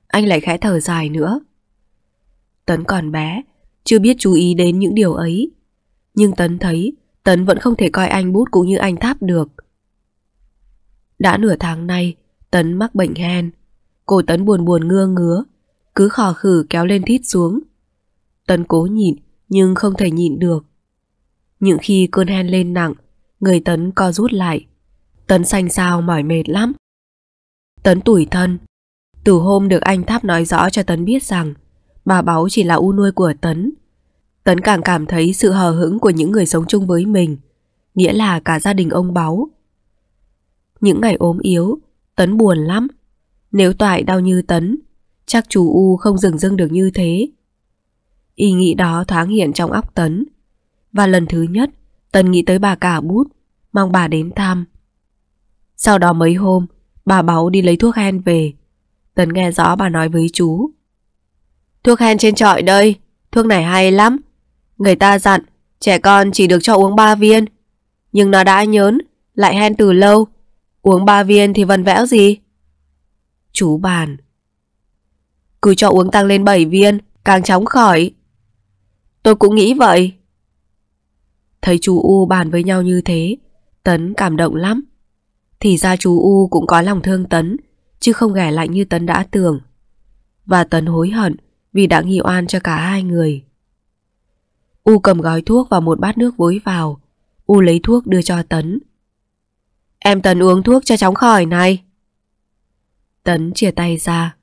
Anh lại khẽ thở dài nữa Tấn còn bé Chưa biết chú ý đến những điều ấy Nhưng Tấn thấy Tấn vẫn không thể coi anh bút cũng như anh Tháp được Đã nửa tháng nay Tấn mắc bệnh hen Cổ Tấn buồn buồn ngưa ngứa Cứ khò khử kéo lên thít xuống Tấn cố nhịn Nhưng không thể nhịn được nhưng khi cơn hen lên nặng, người Tấn co rút lại. Tấn xanh xao mỏi mệt lắm. Tấn tủi thân. Từ hôm được anh Tháp nói rõ cho Tấn biết rằng bà Báu chỉ là u nuôi của Tấn. Tấn càng cảm thấy sự hờ hững của những người sống chung với mình, nghĩa là cả gia đình ông Báu. Những ngày ốm yếu, Tấn buồn lắm. Nếu toại đau như Tấn, chắc chú U không dừng dưng được như thế. Ý nghĩ đó thoáng hiện trong óc Tấn, và lần thứ nhất, tần nghĩ tới bà cả bút, mang bà đến thăm. Sau đó mấy hôm, bà Báu đi lấy thuốc hen về. tần nghe rõ bà nói với chú. Thuốc hen trên trọi đây, thuốc này hay lắm. Người ta dặn, trẻ con chỉ được cho uống ba viên. Nhưng nó đã nhớn, lại hen từ lâu. Uống ba viên thì vần vẽo gì? Chú bàn. Cứ cho uống tăng lên 7 viên, càng chóng khỏi. Tôi cũng nghĩ vậy. Thấy chú U bàn với nhau như thế, Tấn cảm động lắm. Thì ra chú U cũng có lòng thương Tấn, chứ không ghẻ lạnh như Tấn đã tưởng. Và Tấn hối hận vì đã nghi oan cho cả hai người. U cầm gói thuốc và một bát nước vối vào. U lấy thuốc đưa cho Tấn. Em Tấn uống thuốc cho chóng khỏi này. Tấn chia tay ra.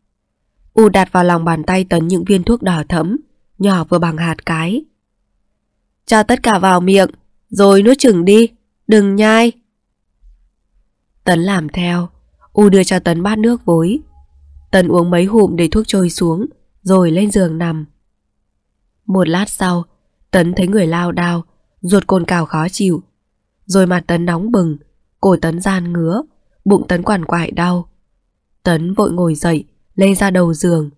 U đặt vào lòng bàn tay Tấn những viên thuốc đỏ thẫm, nhỏ vừa bằng hạt cái. Cho tất cả vào miệng, rồi nuốt chửng đi, đừng nhai. Tấn làm theo, U đưa cho Tấn bát nước vối. Tấn uống mấy hụm để thuốc trôi xuống, rồi lên giường nằm. Một lát sau, Tấn thấy người lao đao, ruột cồn cào khó chịu. Rồi mặt Tấn nóng bừng, cổ Tấn gian ngứa, bụng Tấn quản quại đau. Tấn vội ngồi dậy, lên ra đầu giường.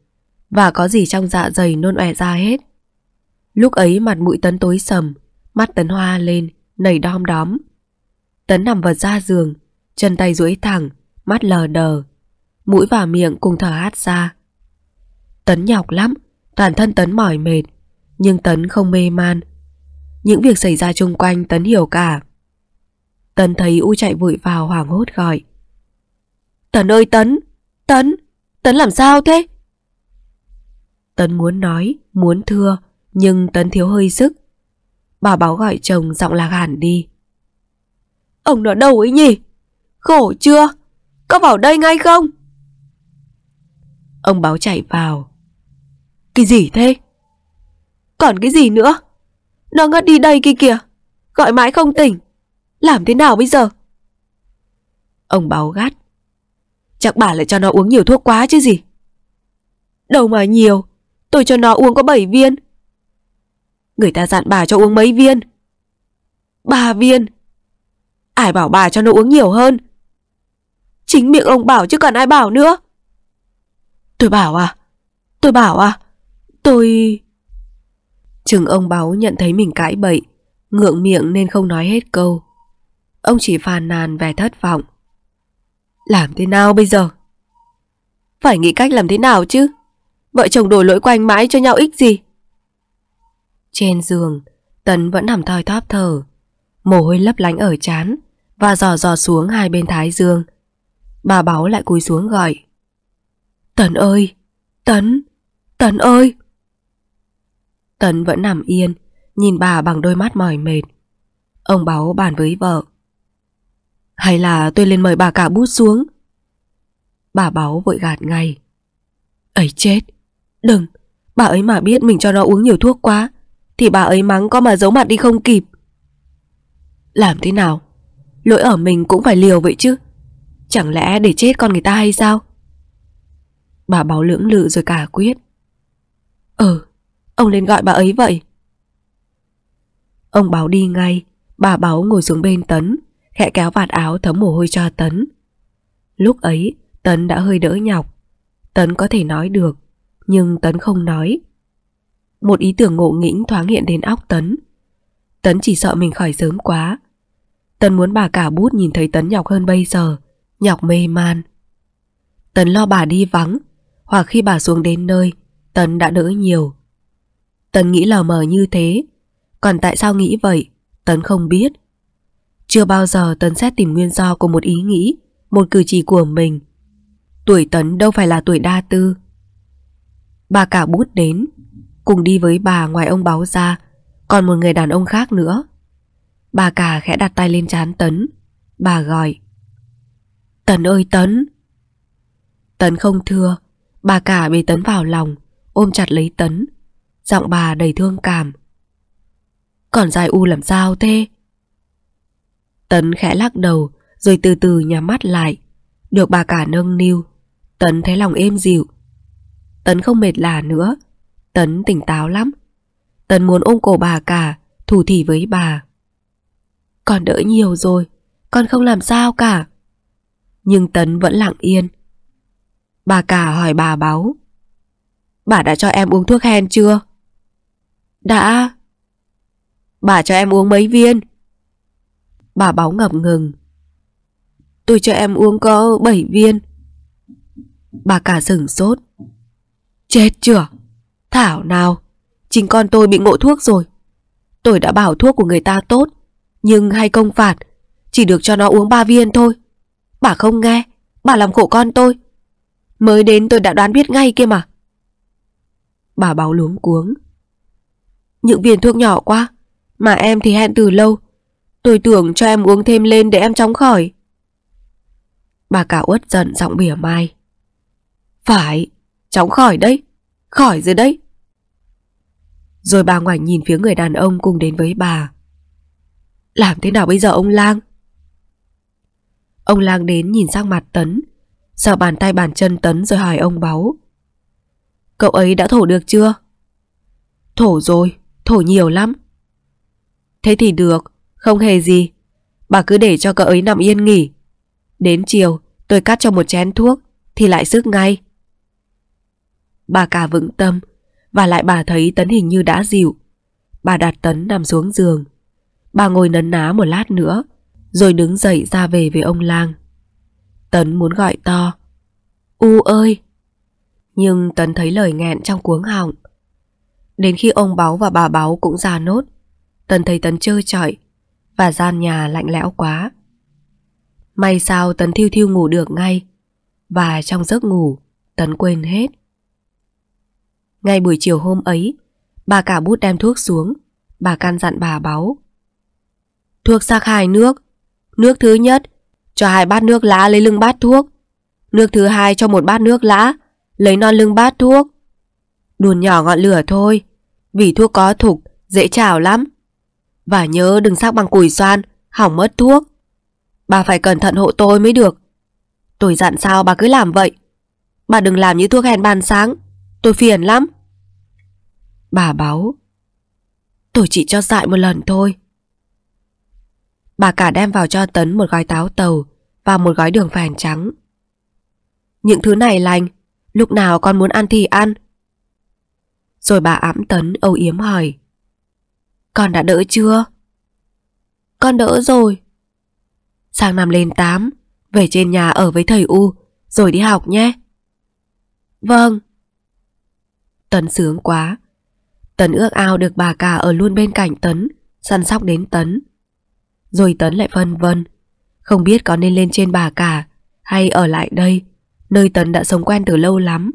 Và có gì trong dạ dày nôn ẻ ra hết. Lúc ấy mặt mũi Tấn tối sầm, mắt Tấn hoa lên, nảy đom đóm. Tấn nằm vật ra giường, chân tay duỗi thẳng, mắt lờ đờ, mũi và miệng cùng thở hát ra. Tấn nhọc lắm, toàn thân Tấn mỏi mệt, nhưng Tấn không mê man. Những việc xảy ra chung quanh Tấn hiểu cả. Tấn thấy U chạy vội vào hoảng hốt gọi. Tấn ơi Tấn, Tấn, Tấn làm sao thế? Tấn muốn nói, muốn thưa, nhưng Tấn thiếu hơi sức. Bà báo gọi chồng giọng lạc hẳn đi. Ông nó đâu ấy nhỉ? Khổ chưa? Có vào đây ngay không? Ông báo chạy vào. Cái gì thế? Còn cái gì nữa? Nó ngất đi đây kia kìa. Gọi mãi không tỉnh. Làm thế nào bây giờ? Ông báo gắt. Chắc bà lại cho nó uống nhiều thuốc quá chứ gì. Đâu mà nhiều. Tôi cho nó uống có 7 viên Người ta dặn bà cho uống mấy viên Ba viên Ai bảo bà cho nó uống nhiều hơn Chính miệng ông bảo chứ còn ai bảo nữa Tôi bảo à Tôi bảo à Tôi... Chừng ông báo nhận thấy mình cãi bậy Ngượng miệng nên không nói hết câu Ông chỉ phàn nàn vẻ thất vọng Làm thế nào bây giờ Phải nghĩ cách làm thế nào chứ Vợ chồng đổ lỗi quanh mãi cho nhau ích gì trên giường, Tấn vẫn nằm thoi thóp thở, mồ hôi lấp lánh ở chán và dò dò xuống hai bên thái dương. Bà Báu lại cúi xuống gọi. Tấn ơi! Tấn! Tấn ơi! Tấn vẫn nằm yên, nhìn bà bằng đôi mắt mỏi mệt. Ông Báu bàn với vợ. Hay là tôi lên mời bà cả bút xuống? Bà Báu vội gạt ngay. Ấy chết! Đừng! Bà ấy mà biết mình cho nó uống nhiều thuốc quá thì bà ấy mắng có mà giấu mặt đi không kịp Làm thế nào Lỗi ở mình cũng phải liều vậy chứ Chẳng lẽ để chết con người ta hay sao Bà báo lưỡng lự rồi cả quyết Ừ Ông lên gọi bà ấy vậy Ông báo đi ngay Bà báo ngồi xuống bên Tấn Khẽ kéo vạt áo thấm mồ hôi cho Tấn Lúc ấy Tấn đã hơi đỡ nhọc Tấn có thể nói được Nhưng Tấn không nói một ý tưởng ngộ nghĩnh thoáng hiện đến óc Tấn. Tấn chỉ sợ mình khỏi sớm quá. Tấn muốn bà cả bút nhìn thấy Tấn nhọc hơn bây giờ, nhọc mê man. Tấn lo bà đi vắng, hoặc khi bà xuống đến nơi, Tấn đã đỡ nhiều. Tấn nghĩ lờ mờ như thế, còn tại sao nghĩ vậy, Tấn không biết. Chưa bao giờ Tấn xét tìm nguyên do của một ý nghĩ, một cử chỉ của mình. Tuổi Tấn đâu phải là tuổi đa tư. Bà cả bút đến, Cùng đi với bà ngoài ông báo ra Còn một người đàn ông khác nữa Bà cả khẽ đặt tay lên chán Tấn Bà gọi Tấn ơi Tấn Tấn không thưa Bà cả bế Tấn vào lòng Ôm chặt lấy Tấn Giọng bà đầy thương cảm Còn dài u làm sao thế Tấn khẽ lắc đầu Rồi từ từ nhắm mắt lại Được bà cả nâng niu Tấn thấy lòng êm dịu Tấn không mệt lả nữa Tấn tỉnh táo lắm. Tấn muốn ôm cổ bà cả, thủ thỉ với bà. Con đỡ nhiều rồi, con không làm sao cả. Nhưng Tấn vẫn lặng yên. Bà cả hỏi bà Báu. Bà đã cho em uống thuốc hen chưa? Đã. Bà cho em uống mấy viên? Bà Báu ngập ngừng. Tôi cho em uống có 7 viên. Bà cả sửng sốt. Chết chưa? Thảo nào, chính con tôi bị ngộ thuốc rồi. Tôi đã bảo thuốc của người ta tốt, nhưng hay công phạt, chỉ được cho nó uống ba viên thôi. Bà không nghe, bà làm khổ con tôi. Mới đến tôi đã đoán biết ngay kia mà. Bà báo luống cuống. Những viên thuốc nhỏ quá, mà em thì hẹn từ lâu. Tôi tưởng cho em uống thêm lên để em chóng khỏi. Bà cả uất giận giọng bỉa mai. Phải, chóng khỏi đấy, khỏi rồi đấy. Rồi bà ngoảnh nhìn phía người đàn ông cùng đến với bà Làm thế nào bây giờ ông Lang? Ông Lang đến nhìn sang mặt Tấn Sợ bàn tay bàn chân Tấn rồi hỏi ông báu Cậu ấy đã thổ được chưa? Thổ rồi, thổ nhiều lắm Thế thì được, không hề gì Bà cứ để cho cậu ấy nằm yên nghỉ Đến chiều tôi cắt cho một chén thuốc Thì lại sức ngay Bà cả vững tâm và lại bà thấy Tấn hình như đã dịu. Bà đặt Tấn nằm xuống giường. Bà ngồi nấn ná một lát nữa, rồi đứng dậy ra về với ông lang. Tấn muốn gọi to. U ơi! Nhưng Tấn thấy lời nghẹn trong cuống họng. Đến khi ông báo và bà báo cũng ra nốt, Tấn thấy Tấn chơi chọi và gian nhà lạnh lẽo quá. May sao Tấn thiêu thiêu ngủ được ngay và trong giấc ngủ Tấn quên hết ngay buổi chiều hôm ấy, bà cả bút đem thuốc xuống, bà căn dặn bà báu. Thuốc sắc hai nước, nước thứ nhất, cho hai bát nước lá lấy lưng bát thuốc, nước thứ hai cho một bát nước lã lấy non lưng bát thuốc. Đùn nhỏ ngọn lửa thôi, vì thuốc có thục, dễ chảo lắm. Và nhớ đừng sắc bằng củi xoan, hỏng mất thuốc. Bà phải cẩn thận hộ tôi mới được. Tôi dặn sao bà cứ làm vậy. Bà đừng làm như thuốc hẹn bàn sáng, Tôi phiền lắm. Bà báo. Tôi chỉ cho dại một lần thôi. Bà cả đem vào cho Tấn một gói táo tàu và một gói đường phèn trắng. Những thứ này lành, lúc nào con muốn ăn thì ăn. Rồi bà ám Tấn âu yếm hỏi. Con đã đỡ chưa? Con đỡ rồi. Sang năm lên tám về trên nhà ở với thầy U, rồi đi học nhé. Vâng. Tấn sướng quá. Tấn ước ao được bà cả ở luôn bên cạnh Tấn, săn sóc đến Tấn. Rồi Tấn lại phân vân, không biết có nên lên trên bà cả hay ở lại đây, nơi Tấn đã sống quen từ lâu lắm.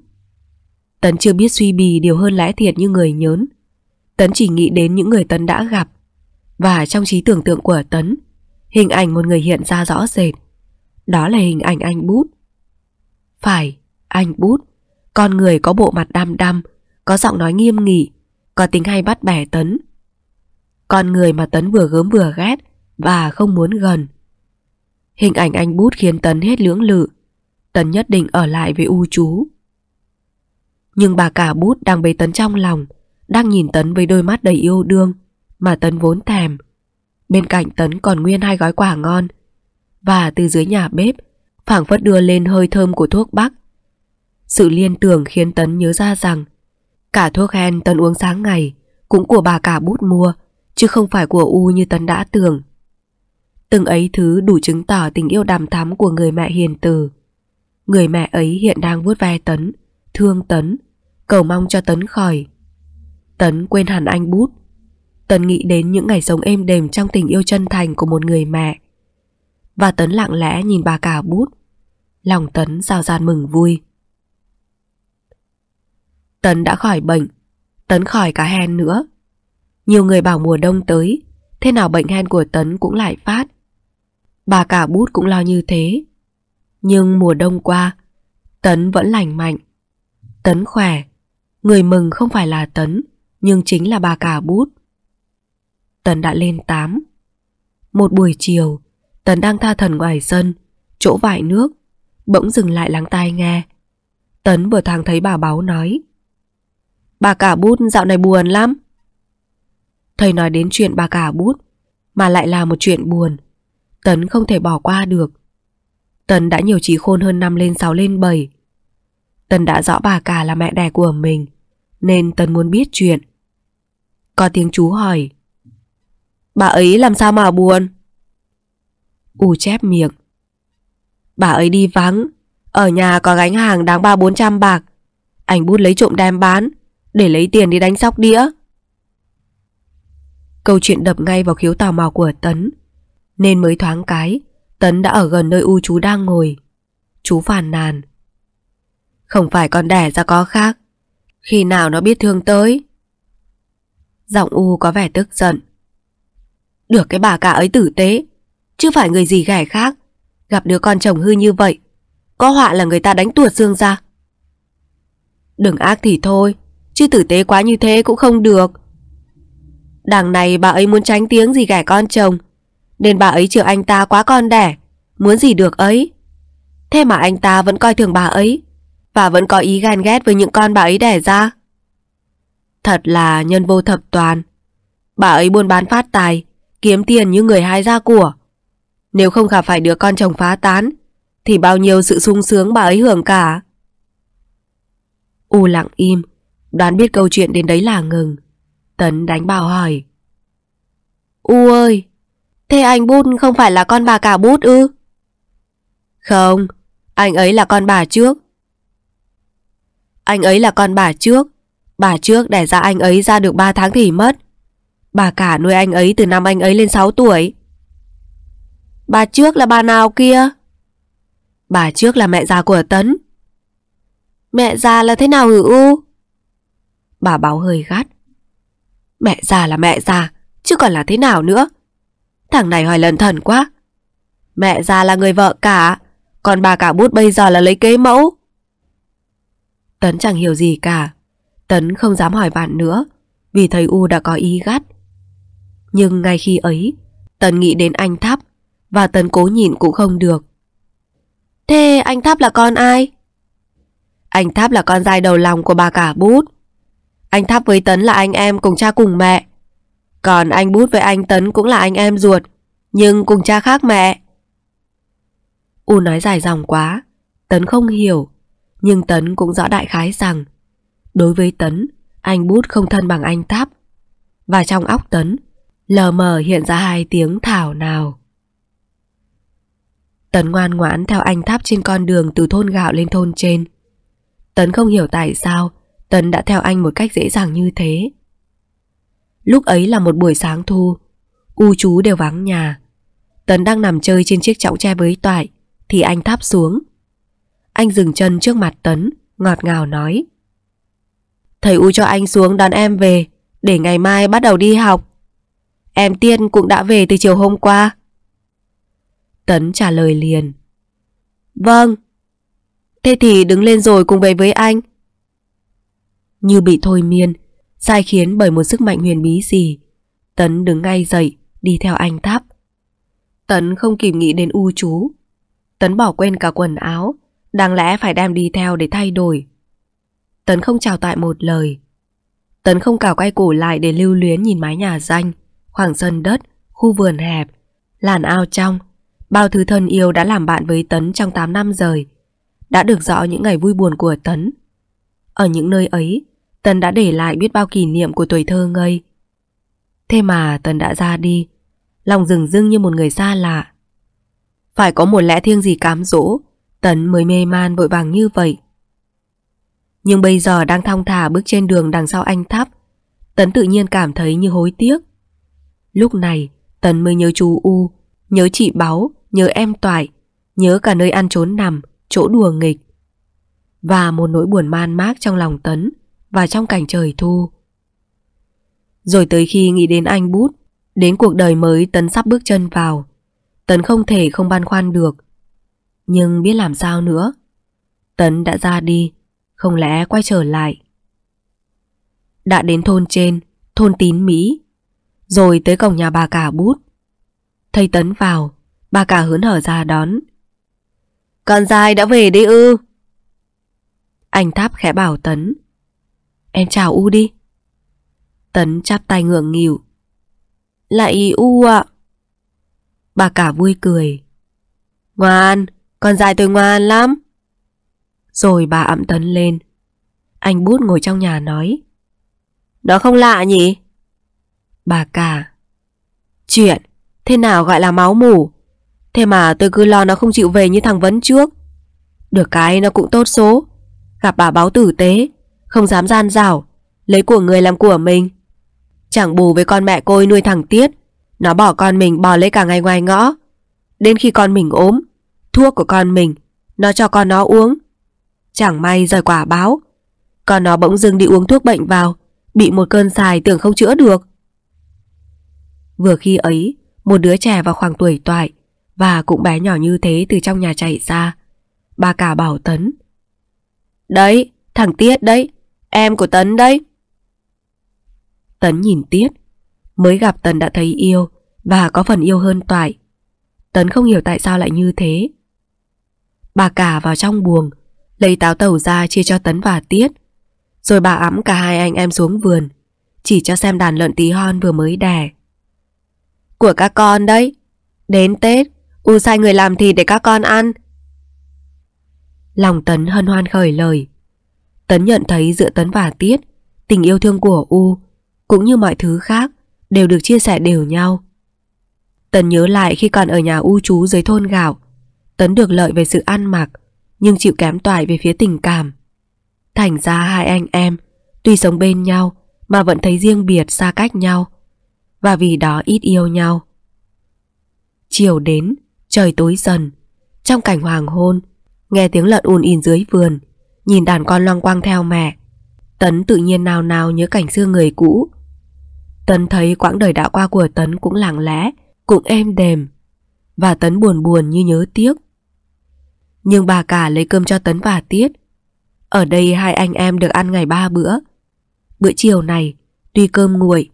Tấn chưa biết suy bì điều hơn lẽ thiệt như người nhớn. Tấn chỉ nghĩ đến những người Tấn đã gặp. Và trong trí tưởng tượng của Tấn, hình ảnh một người hiện ra rõ rệt. Đó là hình ảnh anh Bút. Phải, anh Bút, con người có bộ mặt đam đam, có giọng nói nghiêm nghị, có tính hay bắt bẻ Tấn. Con người mà Tấn vừa gớm vừa ghét và không muốn gần. Hình ảnh anh bút khiến Tấn hết lưỡng lự. Tấn nhất định ở lại với U chú. Nhưng bà cả bút đang bế Tấn trong lòng, đang nhìn Tấn với đôi mắt đầy yêu đương mà Tấn vốn thèm. Bên cạnh Tấn còn nguyên hai gói quả ngon và từ dưới nhà bếp phảng phất đưa lên hơi thơm của thuốc bắc. Sự liên tưởng khiến Tấn nhớ ra rằng Cả thuốc hen Tân uống sáng ngày cũng của bà cả bút mua, chứ không phải của U như Tân đã tưởng. Từng ấy thứ đủ chứng tỏ tình yêu đàm thắm của người mẹ hiền từ. Người mẹ ấy hiện đang vuốt ve Tấn, thương Tấn, cầu mong cho Tấn khỏi. Tấn quên hẳn anh bút. Tấn nghĩ đến những ngày sống êm đềm trong tình yêu chân thành của một người mẹ. Và Tấn lặng lẽ nhìn bà cả bút. Lòng Tấn rào rạt mừng vui. Tấn đã khỏi bệnh, Tấn khỏi cả hen nữa. Nhiều người bảo mùa đông tới, thế nào bệnh hen của Tấn cũng lại phát. Bà cả bút cũng lo như thế. Nhưng mùa đông qua, Tấn vẫn lành mạnh. Tấn khỏe, người mừng không phải là Tấn, nhưng chính là bà cả bút. Tấn đã lên tám. Một buổi chiều, Tấn đang tha thần ngoài sân, chỗ vải nước, bỗng dừng lại lắng tai nghe. Tấn vừa thang thấy bà báo nói Bà cả bút dạo này buồn lắm. Thầy nói đến chuyện bà cả bút, mà lại là một chuyện buồn. Tấn không thể bỏ qua được. Tấn đã nhiều trí khôn hơn năm lên sáu lên bảy Tấn đã rõ bà cả là mẹ đẻ của mình, nên Tấn muốn biết chuyện. Có tiếng chú hỏi. Bà ấy làm sao mà buồn? U chép miệng. Bà ấy đi vắng, ở nhà có gánh hàng đáng ba bốn trăm bạc. Anh bút lấy trộm đem bán, để lấy tiền đi đánh sóc đĩa. Câu chuyện đập ngay vào khiếu tò mò của Tấn, nên mới thoáng cái, Tấn đã ở gần nơi u chú đang ngồi. Chú phàn nàn. Không phải con đẻ ra có khác, khi nào nó biết thương tới. Giọng U có vẻ tức giận. Được cái bà cả ấy tử tế, chứ phải người gì ghẻ khác. Gặp đứa con chồng hư như vậy, có họa là người ta đánh tuột xương ra. Đừng ác thì thôi, chứ tử tế quá như thế cũng không được. Đằng này bà ấy muốn tránh tiếng gì gẻ con chồng, nên bà ấy chiều anh ta quá con đẻ, muốn gì được ấy. Thế mà anh ta vẫn coi thường bà ấy, và vẫn có ý ghen ghét với những con bà ấy đẻ ra. Thật là nhân vô thập toàn. Bà ấy buôn bán phát tài, kiếm tiền như người hai ra của. Nếu không gặp phải đứa con chồng phá tán, thì bao nhiêu sự sung sướng bà ấy hưởng cả. U lặng im, Đoán biết câu chuyện đến đấy là ngừng Tấn đánh bảo hỏi U ơi Thế anh Bút không phải là con bà cả Bút ư Không Anh ấy là con bà trước Anh ấy là con bà trước Bà trước đẻ ra anh ấy ra được 3 tháng thì mất Bà cả nuôi anh ấy từ năm anh ấy lên 6 tuổi Bà trước là bà nào kia? Bà trước là mẹ già của Tấn Mẹ già là thế nào hử u? Bà báo hơi gắt. Mẹ già là mẹ già, chứ còn là thế nào nữa? Thằng này hỏi lần thần quá. Mẹ già là người vợ cả, còn bà cả bút bây giờ là lấy kế mẫu. Tấn chẳng hiểu gì cả. Tấn không dám hỏi bạn nữa, vì thầy U đã có ý gắt. Nhưng ngay khi ấy, Tấn nghĩ đến anh Tháp, và Tấn cố nhìn cũng không được. Thế anh Tháp là con ai? Anh Tháp là con trai đầu lòng của bà cả bút. Anh Tháp với Tấn là anh em cùng cha cùng mẹ. Còn anh Bút với anh Tấn cũng là anh em ruột, nhưng cùng cha khác mẹ. U nói dài dòng quá, Tấn không hiểu, nhưng Tấn cũng rõ đại khái rằng đối với Tấn, anh Bút không thân bằng anh Tháp. Và trong óc Tấn, lờ mờ hiện ra hai tiếng thảo nào. Tấn ngoan ngoãn theo anh Tháp trên con đường từ thôn gạo lên thôn trên. Tấn không hiểu tại sao Tấn đã theo anh một cách dễ dàng như thế. Lúc ấy là một buổi sáng thu, u chú đều vắng nhà. Tấn đang nằm chơi trên chiếc chõng tre với toại, thì anh tháp xuống. Anh dừng chân trước mặt Tấn, ngọt ngào nói. Thầy U cho anh xuống đón em về, để ngày mai bắt đầu đi học. Em Tiên cũng đã về từ chiều hôm qua. Tấn trả lời liền. Vâng. Thế thì đứng lên rồi cùng về với anh, như bị thôi miên, sai khiến bởi một sức mạnh huyền bí gì. Tấn đứng ngay dậy, đi theo anh tháp. Tấn không kịp nghĩ đến u chú. Tấn bỏ quên cả quần áo, đáng lẽ phải đem đi theo để thay đổi. Tấn không chào tại một lời. Tấn không cào quay cổ lại để lưu luyến nhìn mái nhà danh, khoảng sân đất, khu vườn hẹp, làn ao trong. Bao thứ thân yêu đã làm bạn với Tấn trong 8 năm rời, Đã được rõ những ngày vui buồn của Tấn. Ở những nơi ấy, Tần đã để lại biết bao kỷ niệm của tuổi thơ ngây. Thế mà Tần đã ra đi, lòng rừng rưng như một người xa lạ. Phải có một lẽ thiêng gì cám dỗ, Tần mới mê man vội vàng như vậy. Nhưng bây giờ đang thong thả bước trên đường đằng sau anh thắp, Tấn tự nhiên cảm thấy như hối tiếc. Lúc này, Tấn mới nhớ chú U, nhớ chị Báu, nhớ em Toại, nhớ cả nơi ăn trốn nằm, chỗ đùa nghịch. Và một nỗi buồn man mác trong lòng Tấn và trong cảnh trời thu. Rồi tới khi nghĩ đến anh bút, đến cuộc đời mới Tấn sắp bước chân vào, Tấn không thể không băn khoăn được. Nhưng biết làm sao nữa. Tấn đã ra đi, không lẽ quay trở lại. Đã đến thôn trên, thôn tín Mỹ, rồi tới cổng nhà bà cả bút. Thấy Tấn vào, bà cả hớn hở ra đón. Con dài đã về đi ư? Anh Tháp khẽ bảo Tấn. Em chào U đi. Tấn chắp tay ngượng nghịu. Lại U ạ. Bà cả vui cười. Ngoan, con dài tôi ngoan lắm. Rồi bà ậm Tấn lên. Anh bút ngồi trong nhà nói. Nó không lạ nhỉ? Bà cả. Chuyện, thế nào gọi là máu mủ? Thế mà tôi cứ lo nó không chịu về như thằng Vấn trước. Được cái nó cũng tốt số. Gặp bà báo tử tế, không dám gian dảo lấy của người làm của mình. Chẳng bù với con mẹ côi nuôi thẳng Tiết, nó bỏ con mình bò lấy cả ngày ngoài ngõ. Đến khi con mình ốm, thuốc của con mình, nó cho con nó uống. Chẳng may rời quả báo, con nó bỗng dưng đi uống thuốc bệnh vào, bị một cơn xài tưởng không chữa được. Vừa khi ấy, một đứa trẻ vào khoảng tuổi toại và cũng bé nhỏ như thế từ trong nhà chạy ra. Bà cả bảo Tấn. Đấy, thằng Tiết đấy, Em của Tấn đấy. Tấn nhìn Tiết. Mới gặp Tấn đã thấy yêu và có phần yêu hơn Toại. Tấn không hiểu tại sao lại như thế. Bà cả vào trong buồng, lấy táo tàu ra chia cho Tấn và Tiết. Rồi bà ẵm cả hai anh em xuống vườn, chỉ cho xem đàn lợn tí hon vừa mới đẻ. Của các con đấy, đến Tết, U sai người làm thịt để các con ăn. Lòng Tấn hân hoan khởi lời. Tấn nhận thấy giữa Tấn và Tiết, tình yêu thương của U, cũng như mọi thứ khác, đều được chia sẻ đều nhau. Tấn nhớ lại khi còn ở nhà U chú dưới thôn gạo, Tấn được lợi về sự ăn mặc, nhưng chịu kém toại về phía tình cảm. Thành ra hai anh em, tuy sống bên nhau, mà vẫn thấy riêng biệt xa cách nhau, và vì đó ít yêu nhau. Chiều đến, trời tối dần, trong cảnh hoàng hôn, nghe tiếng lợn ùn ìn dưới vườn, Nhìn đàn con loang quang theo mẹ Tấn tự nhiên nào nào nhớ cảnh xưa người cũ Tấn thấy quãng đời đã qua của Tấn cũng lặng lẽ Cũng êm đềm Và Tấn buồn buồn như nhớ tiếc Nhưng bà cả lấy cơm cho Tấn và Tiết Ở đây hai anh em được ăn ngày ba bữa Bữa chiều này Tuy cơm nguội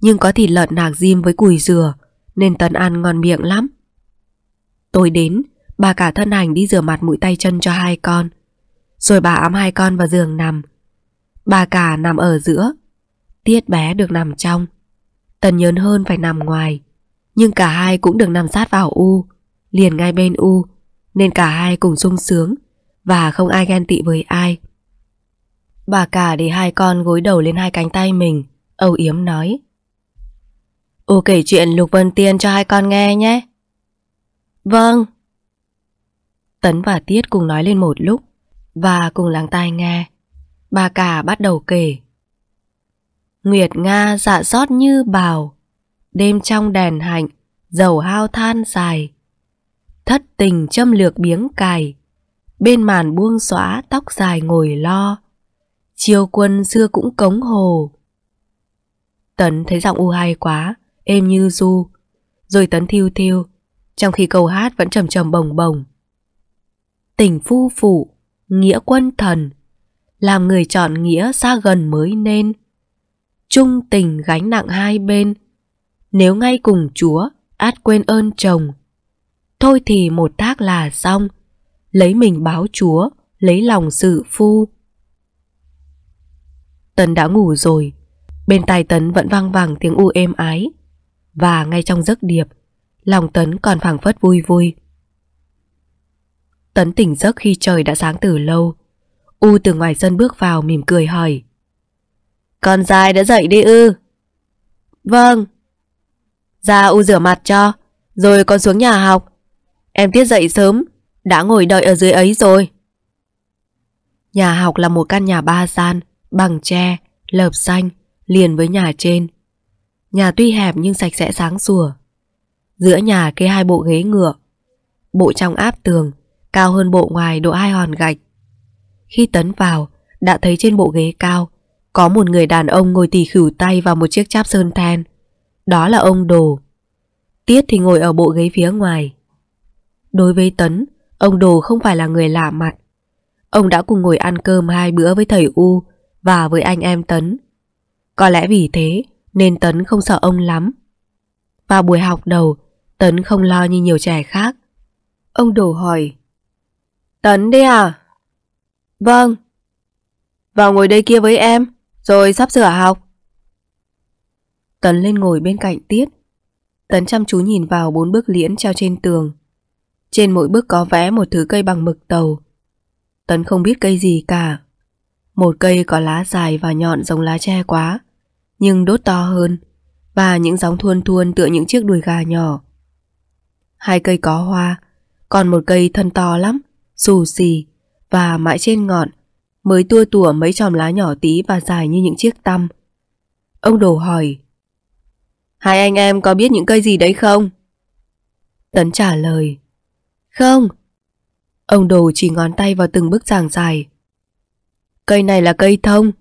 Nhưng có thịt lợn nạc diêm với cùi dừa Nên Tấn ăn ngon miệng lắm tối đến Bà cả thân hành đi rửa mặt mũi tay chân cho hai con rồi bà ấm hai con vào giường nằm Bà cả nằm ở giữa Tiết bé được nằm trong Tần nhớn hơn phải nằm ngoài Nhưng cả hai cũng được nằm sát vào U Liền ngay bên U Nên cả hai cùng sung sướng Và không ai ghen tị với ai Bà cả để hai con gối đầu lên hai cánh tay mình Âu yếm nói U kể chuyện Lục Vân Tiên cho hai con nghe nhé Vâng Tấn và Tiết cùng nói lên một lúc và cùng lắng tai nghe. Bà cả bắt đầu kể. Nguyệt Nga dạ rót như bào, đêm trong đèn hạnh, dầu hao than dài. Thất tình châm lược biếng cài, bên màn buông xóa tóc dài ngồi lo. Chiêu quân xưa cũng cống hồ. Tấn thấy giọng u hay quá, êm như du. Rồi Tấn thiêu thiêu, trong khi câu hát vẫn trầm trầm bồng bồng. Tình phu phụ, nghĩa quân thần, làm người chọn nghĩa xa gần mới nên. Trung tình gánh nặng hai bên, nếu ngay cùng Chúa, át quên ơn chồng. Thôi thì một thác là xong, lấy mình báo Chúa, lấy lòng sự phu. Tấn đã ngủ rồi, bên tai Tấn vẫn vang vẳng tiếng u êm ái. Và ngay trong giấc điệp, lòng Tấn còn phảng phất vui vui. Tấn tỉnh giấc khi trời đã sáng từ lâu. U từ ngoài sân bước vào mỉm cười hỏi. Con dài đã dậy đi ư? Vâng. Ra U rửa mặt cho, rồi con xuống nhà học. Em tiết dậy sớm, đã ngồi đợi ở dưới ấy rồi. Nhà học là một căn nhà ba gian, bằng tre, lợp xanh, liền với nhà trên. Nhà tuy hẹp nhưng sạch sẽ sáng sủa. Giữa nhà kê hai bộ ghế ngựa, bộ trong áp tường, cao hơn bộ ngoài độ hai hòn gạch. Khi Tấn vào, đã thấy trên bộ ghế cao, có một người đàn ông ngồi tỉ khỉu tay vào một chiếc cháp sơn then. Đó là ông Đồ. Tiết thì ngồi ở bộ ghế phía ngoài. Đối với Tấn, ông Đồ không phải là người lạ mặt. Ông đã cùng ngồi ăn cơm hai bữa với thầy U và với anh em Tấn. Có lẽ vì thế nên Tấn không sợ ông lắm. Vào buổi học đầu, Tấn không lo như nhiều trẻ khác. Ông Đồ hỏi, Tấn đi à? Vâng. Vào ngồi đây kia với em, rồi sắp sửa học. Tấn lên ngồi bên cạnh Tiết. Tấn chăm chú nhìn vào bốn bức liễn treo trên tường. Trên mỗi bức có vẽ một thứ cây bằng mực tàu. Tấn không biết cây gì cả. Một cây có lá dài và nhọn giống lá tre quá, nhưng đốt to hơn, và những gióng thuôn thuôn tựa những chiếc đuôi gà nhỏ. Hai cây có hoa, còn một cây thân to lắm, xù xì và mãi trên ngọn mới tua tủa mấy chòm lá nhỏ tí và dài như những chiếc tăm. Ông đồ hỏi Hai anh em có biết những cây gì đấy không? Tấn trả lời Không Ông đồ chỉ ngón tay vào từng bức giảng dài Cây này là cây thông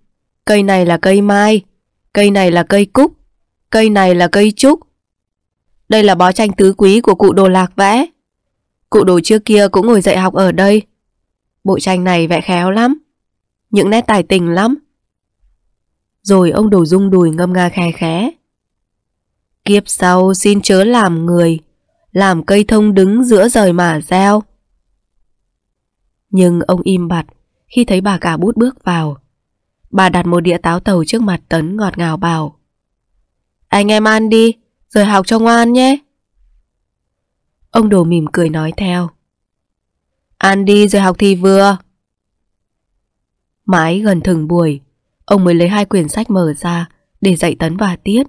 Cây này là cây mai Cây này là cây cúc Cây này là cây trúc Đây là bó tranh tứ quý của cụ đồ lạc vẽ Cụ đồ trước kia cũng ngồi dạy học ở đây. Bộ tranh này vẽ khéo lắm. Những nét tài tình lắm. Rồi ông đồ rung đùi ngâm nga khe khẽ. Kiếp sau xin chớ làm người, làm cây thông đứng giữa rời mà gieo. Nhưng ông im bặt khi thấy bà cả bút bước vào. Bà đặt một đĩa táo tàu trước mặt Tấn ngọt ngào bảo. Anh em ăn đi, rồi học cho ngoan nhé. Ông đồ mỉm cười nói theo. Ăn đi rồi học thì vừa. Mãi gần thừng buổi, ông mới lấy hai quyển sách mở ra để dạy Tấn và Tiết.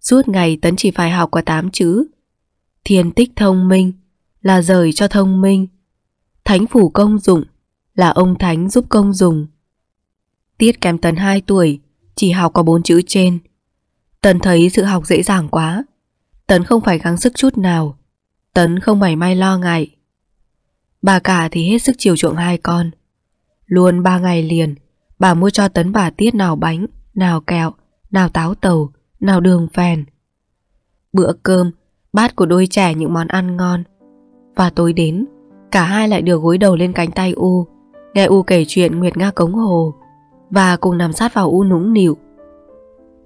Suốt ngày Tấn chỉ phải học qua tám chữ. Thiên tích thông minh là rời cho thông minh. Thánh phủ công dụng là ông Thánh giúp công dùng. Tiết kém Tấn 2 tuổi, chỉ học có bốn chữ trên. Tấn thấy sự học dễ dàng quá. Tấn không phải gắng sức chút nào, Tấn không mảy may lo ngại. Bà cả thì hết sức chiều chuộng hai con. Luôn ba ngày liền, bà mua cho Tấn bà Tiết nào bánh, nào kẹo, nào táo tàu, nào đường phèn. Bữa cơm, bát của đôi trẻ những món ăn ngon. Và tối đến, cả hai lại được gối đầu lên cánh tay U, nghe U kể chuyện Nguyệt Nga Cống Hồ, và cùng nằm sát vào U nũng nịu.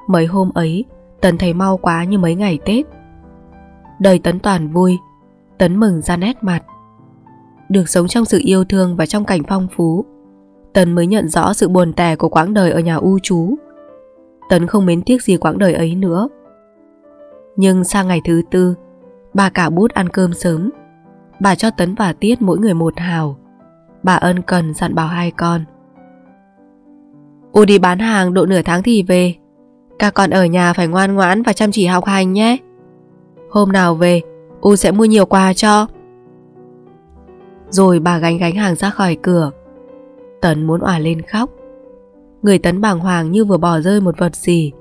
Mấy hôm ấy, Tấn thấy mau quá như mấy ngày Tết. Đời Tấn toàn vui, Tấn mừng ra nét mặt. Được sống trong sự yêu thương và trong cảnh phong phú, Tấn mới nhận rõ sự buồn tẻ của quãng đời ở nhà u chú. Tấn không mến tiếc gì quãng đời ấy nữa. Nhưng sang ngày thứ tư, bà cả bút ăn cơm sớm. Bà cho Tấn và Tiết mỗi người một hào. Bà ân cần dặn bảo hai con. U đi bán hàng độ nửa tháng thì về. Các con ở nhà phải ngoan ngoãn và chăm chỉ học hành nhé. Hôm nào về, U sẽ mua nhiều quà cho Rồi bà gánh gánh hàng ra khỏi cửa Tấn muốn òa lên khóc Người Tấn bàng hoàng như vừa bỏ rơi một vật gì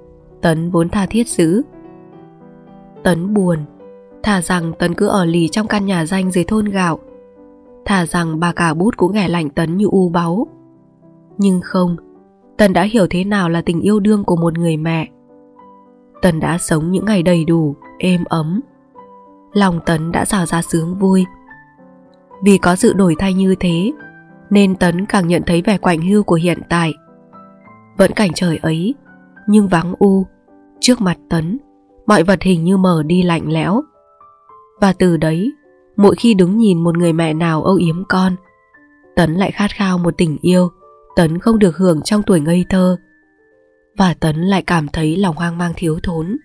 Tấn vốn tha thiết giữ Tấn buồn Thà rằng Tấn cứ ở lì trong căn nhà danh dưới thôn gạo Thà rằng bà cả bút cũng ghẻ lạnh Tấn như u báu Nhưng không Tấn đã hiểu thế nào là tình yêu đương của một người mẹ Tần đã sống những ngày đầy đủ, êm ấm lòng Tấn đã rào ra sướng vui. Vì có sự đổi thay như thế, nên Tấn càng nhận thấy vẻ quạnh hưu của hiện tại. Vẫn cảnh trời ấy, nhưng vắng u, trước mặt Tấn, mọi vật hình như mở đi lạnh lẽo. Và từ đấy, mỗi khi đứng nhìn một người mẹ nào âu yếm con, Tấn lại khát khao một tình yêu, Tấn không được hưởng trong tuổi ngây thơ. Và Tấn lại cảm thấy lòng hoang mang thiếu thốn.